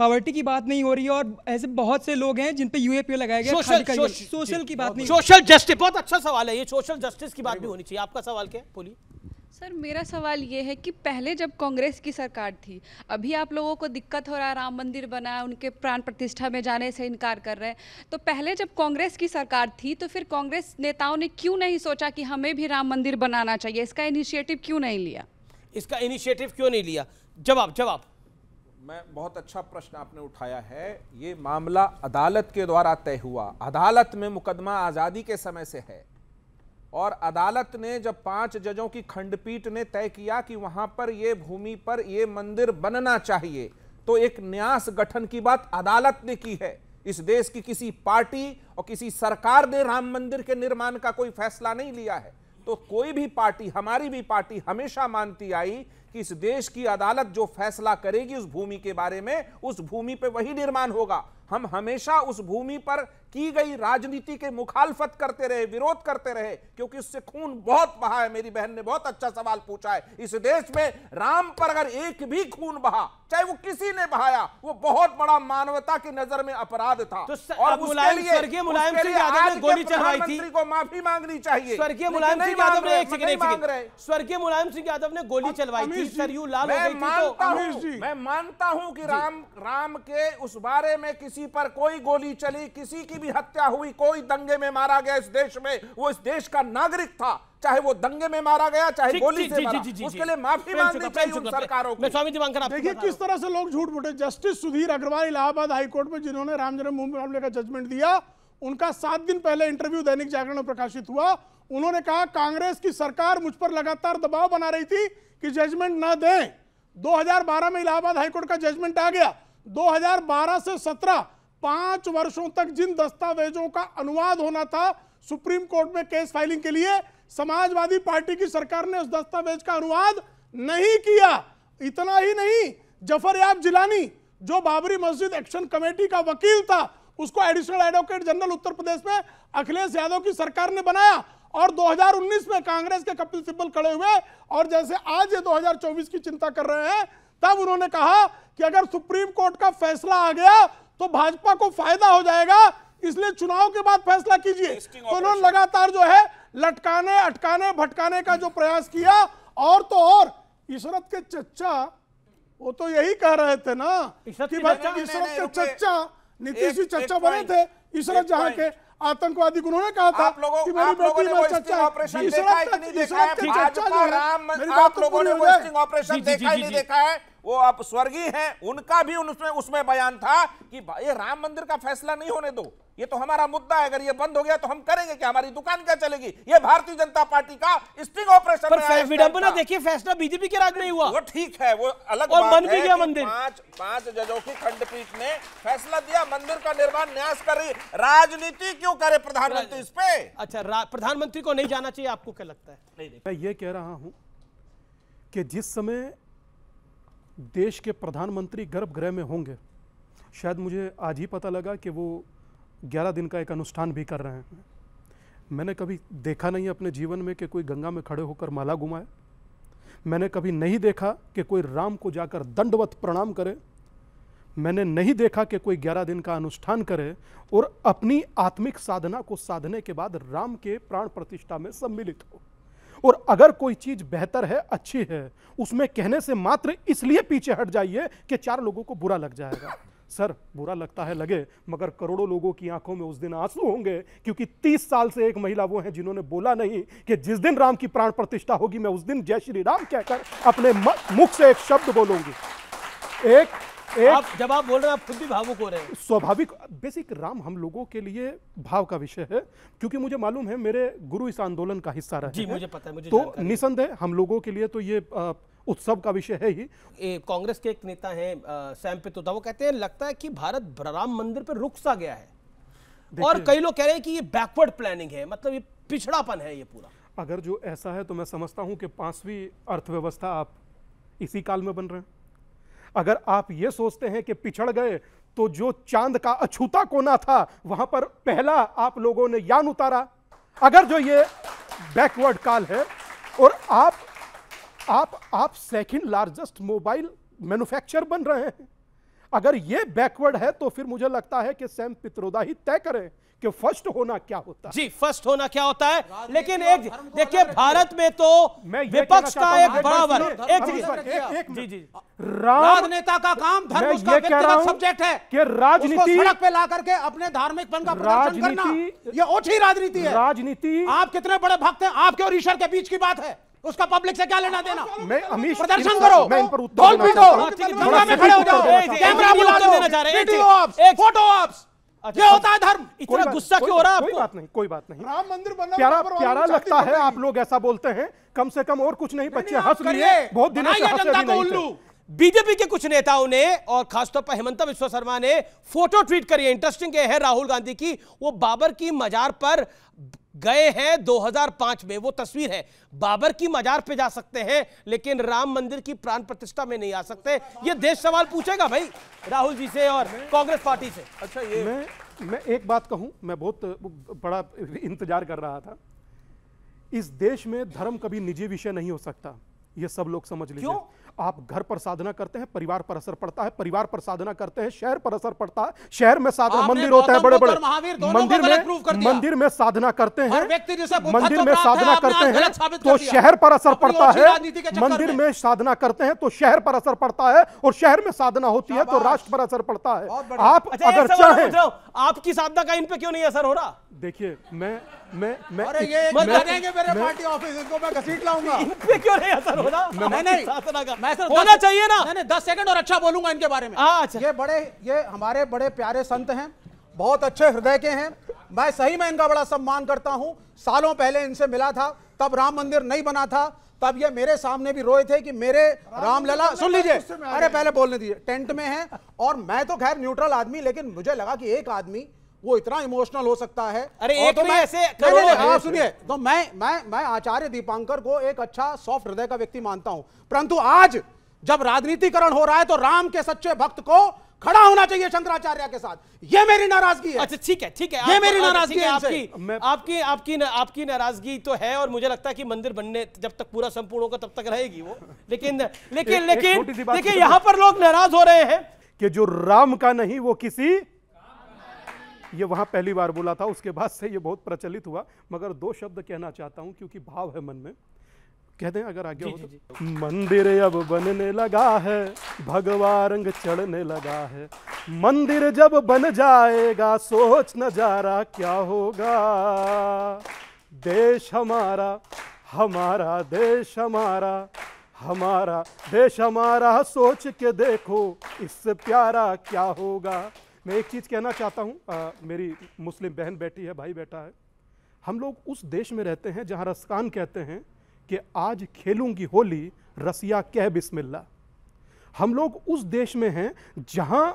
पावर्टी की बात नहीं हो रही है और ऐसे बहुत से लोग हैं जिन पे यूएपीओ लगाया गया सोशल सोशल, सोशल की बात नहीं सोशल जस्टिस बहुत अच्छा सवाल है ये सोशल जस्टिस की बात भी होनी चाहिए आपका सवाल क्या बोलिए सर मेरा सवाल ये है कि पहले जब कांग्रेस की सरकार थी अभी आप लोगों को दिक्कत हो रहा है राम मंदिर बना उनके प्राण प्रतिष्ठा में जाने से इनकार कर रहे हैं तो पहले जब कांग्रेस की सरकार थी तो फिर कांग्रेस नेताओं ने क्यों नहीं सोचा कि हमें भी राम मंदिर बनाना चाहिए इसका इनिशिएटिव क्यों नहीं लिया इसका इनिशिएटिव क्यों नहीं लिया जवाब जवाब मैं बहुत अच्छा प्रश्न आपने उठाया है ये मामला अदालत के द्वारा तय हुआ अदालत में मुकदमा आज़ादी के समय से है और अदालत ने जब पांच जजों की खंडपीठ ने तय किया कि वहां पर यह भूमि पर यह मंदिर बनना चाहिए तो एक न्यास गठन की बात अदालत ने की है इस देश की किसी पार्टी और किसी सरकार ने राम मंदिर के निर्माण का कोई फैसला नहीं लिया है तो कोई भी पार्टी हमारी भी पार्टी हमेशा मानती आई कि इस देश की अदालत जो फैसला करेगी उस भूमि के बारे में उस भूमि पर वही निर्माण होगा हम हमेशा उस भूमि पर की गई राजनीति के मुखालफत करते रहे विरोध करते रहे क्योंकि उससे खून बहुत बहा है मेरी बहन ने बहुत अच्छा सवाल पूछा है इस देश में राम पर अगर एक भी खून बहा चाहे वो किसी ने बहाया वो बहुत बड़ा मानवता की नजर में अपराध था तो और मुलायम सिंह यादव ने गोली चलवाई थी को माफी मांगनी चाहिए स्वर्गीय मुलायम सिंह यादव ने एक सेकंड स्वर्गीय मुलायम सिंह यादव ने गोली चलवाई थी सरयू लाल मैं तो मानता हूँ मैं मानता कि राम राम के उस बारे में किसी पर कोई गोली चली किसी की की भी हत्या हुई कोई दंगे में मारा गया इस देश में वो इस देश का नागरिक था चाहे वो दंगे में मारा गया चाहे गोली से मारा उसके लिए माफी मांगनी तो चाहिए उन तो सरकारों को स्वामी जी दिवांकर देखिए किस तरह से लोग झूठ बोले जस्टिस सुधीर अग्रवाल इलाहाबाद हाईकोर्ट में जिन्होंने राम जन्मभूमि मामले का जजमेंट दिया उनका सात दिन पहले इंटरव्यू दैनिक जागरण में प्रकाशित हुआ उन्होंने कहा कांग्रेस की सरकार मुझ पर लगातार दबाव बना रही थी कि जजमेंट न दें 2012 में इलाहाबाद हाईकोर्ट का जजमेंट आ गया 2012 से 17 पांच वर्षों तक जिन दस्तावेजों का अनुवाद होना था सुप्रीम कोर्ट में केस फाइलिंग के लिए समाजवादी पार्टी की सरकार ने उस दस्तावेज का अनुवाद नहीं किया इतना ही नहीं याब जिलानी जो बाबरी मस्जिद एक्शन कमेटी का वकील था उसको additional advocate general Uttar Pradesh में अखिलेश यादव की सरकार ने बनाया और 2019 में कांग्रेस के कपिल सिब्बल खड़े हुए और जैसे आज ये 2024 की चिंता कर रहे हैं तब उन्होंने कहा कि अगर सुप्रीम कोर्ट का फैसला आ गया तो भाजपा को फायदा हो जाएगा इसलिए चुनाव के बाद फैसला कीजिए तो उन्होंने लगातार जो है लटकाने अटकाने भटकाने का जो प्रयास किया और तो और इशरत के चच्चा वो तो यही कह रहे थे ना कि इशरत के चच्चा नीतीश जी चच्चा बने थे इशरत जहां के आतंकवादी उन्होंने कहा था कि मेरी बेटी में चच्चा इशरत का है कि नहीं देखा है भाजपा राम आप तो लोगों ने ऑपरेशन देखा है नहीं देखा है वो आप स्वर्गीय हैं उनका भी उसमें उसमें बयान था कि ये राम मंदिर का फैसला नहीं होने दो ये तो हमारा मुद्दा है अगर ये बंद हो गया तो हम करेंगे कि हमारी दुकान क्या चलेगी ये भारतीय जनता पार्टी का स्टिंग ऑपरेशन देखिए फैसला बीजेपी के राज नहीं हुआ वो ठीक है वो अलग और बात भी गया मंदिर पांच पांच जजों की खंडपीठ ने फैसला दिया मंदिर का निर्माण न्यास कर रही राजनीति क्यों करे प्रधानमंत्री इस पे अच्छा प्रधानमंत्री को नहीं जाना चाहिए आपको क्या लगता है मैं ये कह रहा हूँ कि जिस समय देश के प्रधानमंत्री गर्भगृह में होंगे शायद मुझे आज ही पता लगा कि वो ग्यारह दिन का एक अनुष्ठान भी कर रहे हैं मैंने कभी देखा नहीं अपने जीवन में कि कोई गंगा में खड़े होकर माला घुमाए मैंने कभी नहीं देखा कि कोई राम को जाकर दंडवत प्रणाम करे मैंने नहीं देखा कि कोई ग्यारह दिन का अनुष्ठान करे और अपनी आत्मिक साधना को साधने के बाद राम के प्राण प्रतिष्ठा में सम्मिलित हो और अगर कोई चीज़ बेहतर है अच्छी है उसमें कहने से मात्र इसलिए पीछे हट जाइए कि चार लोगों को बुरा लग जाएगा [LAUGHS] सर बुरा लगता है लगे मगर करोड़ों लोगों की आंखों में उस दिन आंसू होंगे क्योंकि 30 साल से एक महिला वो है जिन्होंने बोला नहीं कि जिस दिन राम की प्राण प्रतिष्ठा होगी मैं उस दिन जय श्री राम कहकर अपने मुख से एक शब्द बोलूंगी एक आप जब आप बोल रहे हैं आप खुद भी भावुक हो रहे हैं स्वाभाविक बेसिक राम हम लोगों के लिए भाव का विषय है क्योंकि मुझे मालूम है मेरे गुरु इस आंदोलन का हिस्सा रहे जी मुझे पता है मुझे तो निसंदेह हम लोगों के लिए तो ये उत्सव का विषय है ही कांग्रेस के एक नेता है सैम तो वो कहते हैं लगता है कि भारत राम मंदिर पर रुक सा गया है और कई लोग कह रहे हैं कि ये बैकवर्ड प्लानिंग है मतलब ये पिछड़ापन है ये पूरा अगर जो ऐसा है तो मैं समझता हूँ कि पांचवी अर्थव्यवस्था आप इसी काल में बन रहे हैं अगर आप ये सोचते हैं कि पिछड़ गए तो जो चांद का अछूता कोना था वहां पर पहला आप लोगों ने यान उतारा अगर जो ये बैकवर्ड काल है और आप आप आप सेकंड लार्जेस्ट मोबाइल मैन्युफैक्चर बन रहे हैं अगर ये बैकवर्ड है तो फिर मुझे लगता है कि सैम पित्रोदा ही तय करें कि फर्स्ट होना क्या होता है जी फर्स्ट होना क्या होता है लेकिन एक देखिए भारत में तो विपक्ष का एक बड़ा वर्ग एक जी जी राजनेता का काम धर्म उसका सब्जेक्ट है कि राजनीति पे ला करके अपने धार्मिक पन का प्रदर्शन करना ये ओछी राजनीति है राजनीति आप कितने बड़े भक्त हैं आपके और ईश्वर के बीच की बात है उसका पब्लिक से क्या लेना देना मैं अमीश प्रदर्शन करो मैं इन पर उत्तर देना चाहता हूं खड़े हो जाओ कैमरा बुला देना चाह रहे हैं फोटो ऑप्स क्या अच्छा, होता है धर्म इतना गुस्सा क्यों हो रहा है कोई बात नहीं कोई बात नहीं राम मंदिर बनना प्यारा तो प्यारा अच्छा लगता है आप लोग ऐसा बोलते हैं कम से कम और कुछ नहीं बच्चे हंस लिए बहुत दिनों से हंस नहीं बीजेपी के कुछ नेताओं ने और खासतौर पर हेमंत विश्व शर्मा ने फोटो ट्वीट करी है इंटरेस्टिंग है राहुल गांधी की वो बाबर की मजार पर गए हैं 2005 में वो तस्वीर है बाबर की मजार पे जा सकते हैं लेकिन राम मंदिर की प्राण प्रतिष्ठा में नहीं आ सकते ये देश सवाल पूछेगा भाई राहुल जी से और कांग्रेस पार्टी से अच्छा ये मैं मैं एक बात कहूं मैं बहुत बड़ा इंतजार कर रहा था इस देश में धर्म कभी निजी विषय नहीं हो सकता ये सब लोग समझ लीजिए आप घर पर साधना करते हैं परिवार पर असर पड़ता है परिवार पर साधना करते हैं शहर पर असर पड़ता है शहर में साधना मंदिर होते हैं बड़े बड़े मंदिर में मंदिर में साधना करते हैं मंदिर में साधना करते हैं तो शहर पर असर पड़ता है मंदिर में साधना करते हैं तो शहर पर असर पड़ता है और शहर में साधना होती है तो राष्ट्र पर असर पड़ता है आप अच्छा, अगर चाहे आपकी साधना का इन पे क्यों नहीं असर हो रहा देखिए मैं मैं मैं मैं प्यारे संत हैं बहुत अच्छे हृदय के हैं मैं सही में इनका बड़ा सम्मान करता हूँ सालों पहले इनसे मिला था तब राम मंदिर नहीं बना था तब ये मेरे सामने भी रोए थे कि मेरे रामलला तो सुन लीजिए अरे पहले बोलने दीजिए टेंट में है और मैं तो खैर न्यूट्रल आदमी लेकिन मुझे लगा कि एक आदमी वो इतना इमोशनल हो सकता है अरे एक तो, तो मैं ऐसे आप सुनिए तो मैं मैं मैं आचार्य दीपांकर को एक अच्छा सॉफ्ट हृदय का व्यक्ति मानता हूं परंतु आज जब राजनीतिकरण हो रहा है तो राम के सच्चे भक्त को खड़ा होना चाहिए शंकराचार्य के साथ ये मेरी नाराजगी है अच्छा ठीक है ठीक है ये मेरी अच्छा, नाराजगी है आपकी आपकी आपकी आपकी नाराजगी तो है और मुझे लगता है कि मंदिर बनने जब तक पूरा संपूर्ण होगा तब तक रहेगी वो लेकिन [LAUGHS] लेकिन लेकिन देखिए यहाँ पर लोग नाराज हो रहे हैं कि जो राम का नहीं वो किसी ये वहाँ पहली बार बोला था उसके बाद से ये बहुत प्रचलित हुआ मगर दो शब्द कहना चाहता हूँ क्योंकि भाव है मन में कह दें अगर आगे जी, हो तो जी, मंदिर अब बनने लगा है भगवान रंग चढ़ने लगा है मंदिर जब बन जाएगा सोच नजारा क्या होगा देश हमारा हमारा देश हमारा हमारा देश हमारा सोच के देखो इससे प्यारा क्या होगा मैं एक चीज़ कहना चाहता हूँ मेरी मुस्लिम बहन बैठी है भाई बैठा है हम लोग उस देश में रहते हैं जहाँ रसकान कहते हैं कि आज खेलूंगी होली रसिया कह बिस्मिल्ला हम लोग उस देश में हैं जहाँ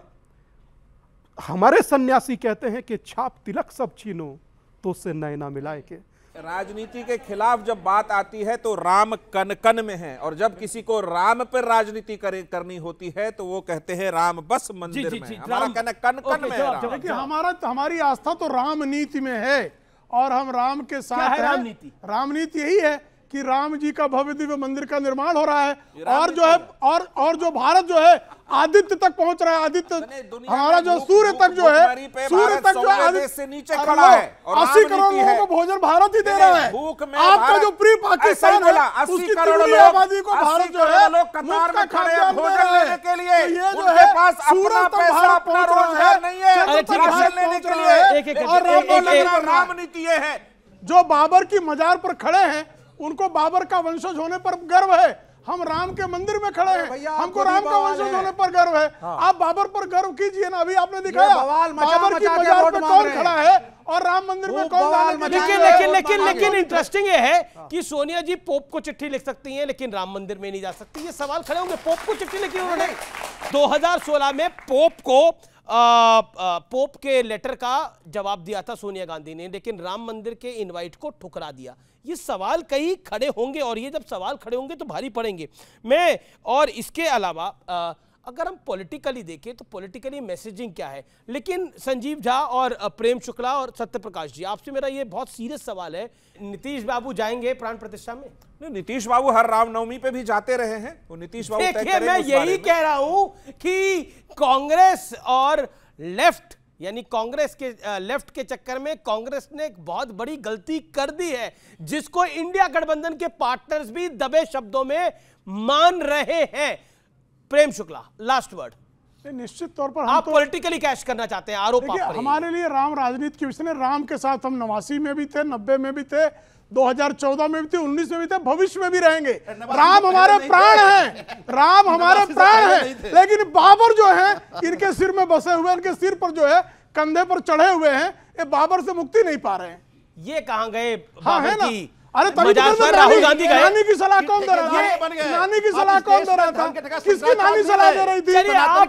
हमारे सन्यासी कहते हैं कि छाप तिलक सब छीनो तो उससे नैना मिलाए के राजनीति के खिलाफ जब बात आती है तो राम कन कन में है और जब किसी को राम पर राजनीति करनी होती है तो वो कहते हैं राम बस मंदिर जी, जी, में हमारा कन कन, कन में है देखिए हमारा हमारी आस्था तो राम नीति में है और हम राम के साथ राम नीति राम नीति यही है कि राम जी का भव्य दिव्य मंदिर का निर्माण हो रहा है और जो है और और जो भारत जो है आदित्य तक पहुंच रहा है आदित्य हमारा जो सूर्य तक जो है सूर्य तक जो आदित्य से नीचे खड़ा है अस्सी करोड़ लोगों को भोजन भारत ही दे रहा है आपका जो प्री पाकिस्तान है उसकी करोड़ आबादी को भारत जो है लोग कतार में खड़े हैं भोजन लेने के लिए तो ये जो है तक भारत पहुंच रहा है नहीं है लेने के लिए और राम नीति ये है जो बाबर की मजार पर खड़े हैं उनको बाबर का वंशज होने पर गर्व है हम राम के मंदिर में खड़े हैं हमको राम का वंशज होने पर गर्व है हाँ। आप बाबर पर गर्व कीजिए ना अभी आपने दिखाया बाबर की मजार पर कौन खड़ा है और राम मंदिर में कौन लेकिन लेकिन लेकिन लेकिन इंटरेस्टिंग ये है हाँ। कि सोनिया जी पोप को चिट्ठी लिख सकती हैं लेकिन राम मंदिर में नहीं जा सकती ये सवाल खड़े होंगे पोप को चिट्ठी लिखी उन्होंने सोलह में पोप को आ, आ, पोप के लेटर का जवाब दिया था सोनिया गांधी ने लेकिन राम मंदिर के इनवाइट को ठुकरा दिया ये सवाल कई खड़े होंगे और ये जब सवाल खड़े होंगे तो भारी पड़ेंगे मैं और इसके अलावा अगर हम पॉलिटिकली देखें तो पॉलिटिकली मैसेजिंग क्या है लेकिन संजीव झा और प्रेम शुक्ला और सत्य प्रकाश जी आपसे मेरा ये बहुत सीरियस सवाल है नीतीश बाबू जाएंगे प्राण प्रतिष्ठा में नहीं नीतीश बाबू हर रामनवमी पे भी जाते रहे हैं वो नीतीश बाबू मैं यही कह रहा हूं कि कांग्रेस और लेफ्ट यानी कांग्रेस के लेफ्ट के चक्कर में कांग्रेस ने एक बहुत बड़ी गलती कर दी है जिसको इंडिया गठबंधन के पार्टनर्स भी दबे शब्दों में मान रहे हैं प्रेम शुक्ला लास्ट वर्ड निश्चित तौर पर आप तो, कैश करना चाहते हैं आरोप हमारे लिए राम राजनीति की विषय राम के साथ हम नवासी में भी थे नब्बे में भी थे 2014 में भी थे 19 में भी थे भविष्य में भी रहेंगे राम हमारे प्राण हैं राम हमारे प्राण हैं लेकिन बाबर जो है इनके सिर में बसे हुए इनके सिर पर जो है कंधे पर चढ़े हुए हैं ये बाबर से मुक्ति नहीं पा रहे हैं ये कहा गए हाँ है ना अरे तभी राहुल गांधी का नानी की सलाह कौन दे रहा था नानी की सलाह कौन दे रहा था किसकी नानी सलाह दे रही थी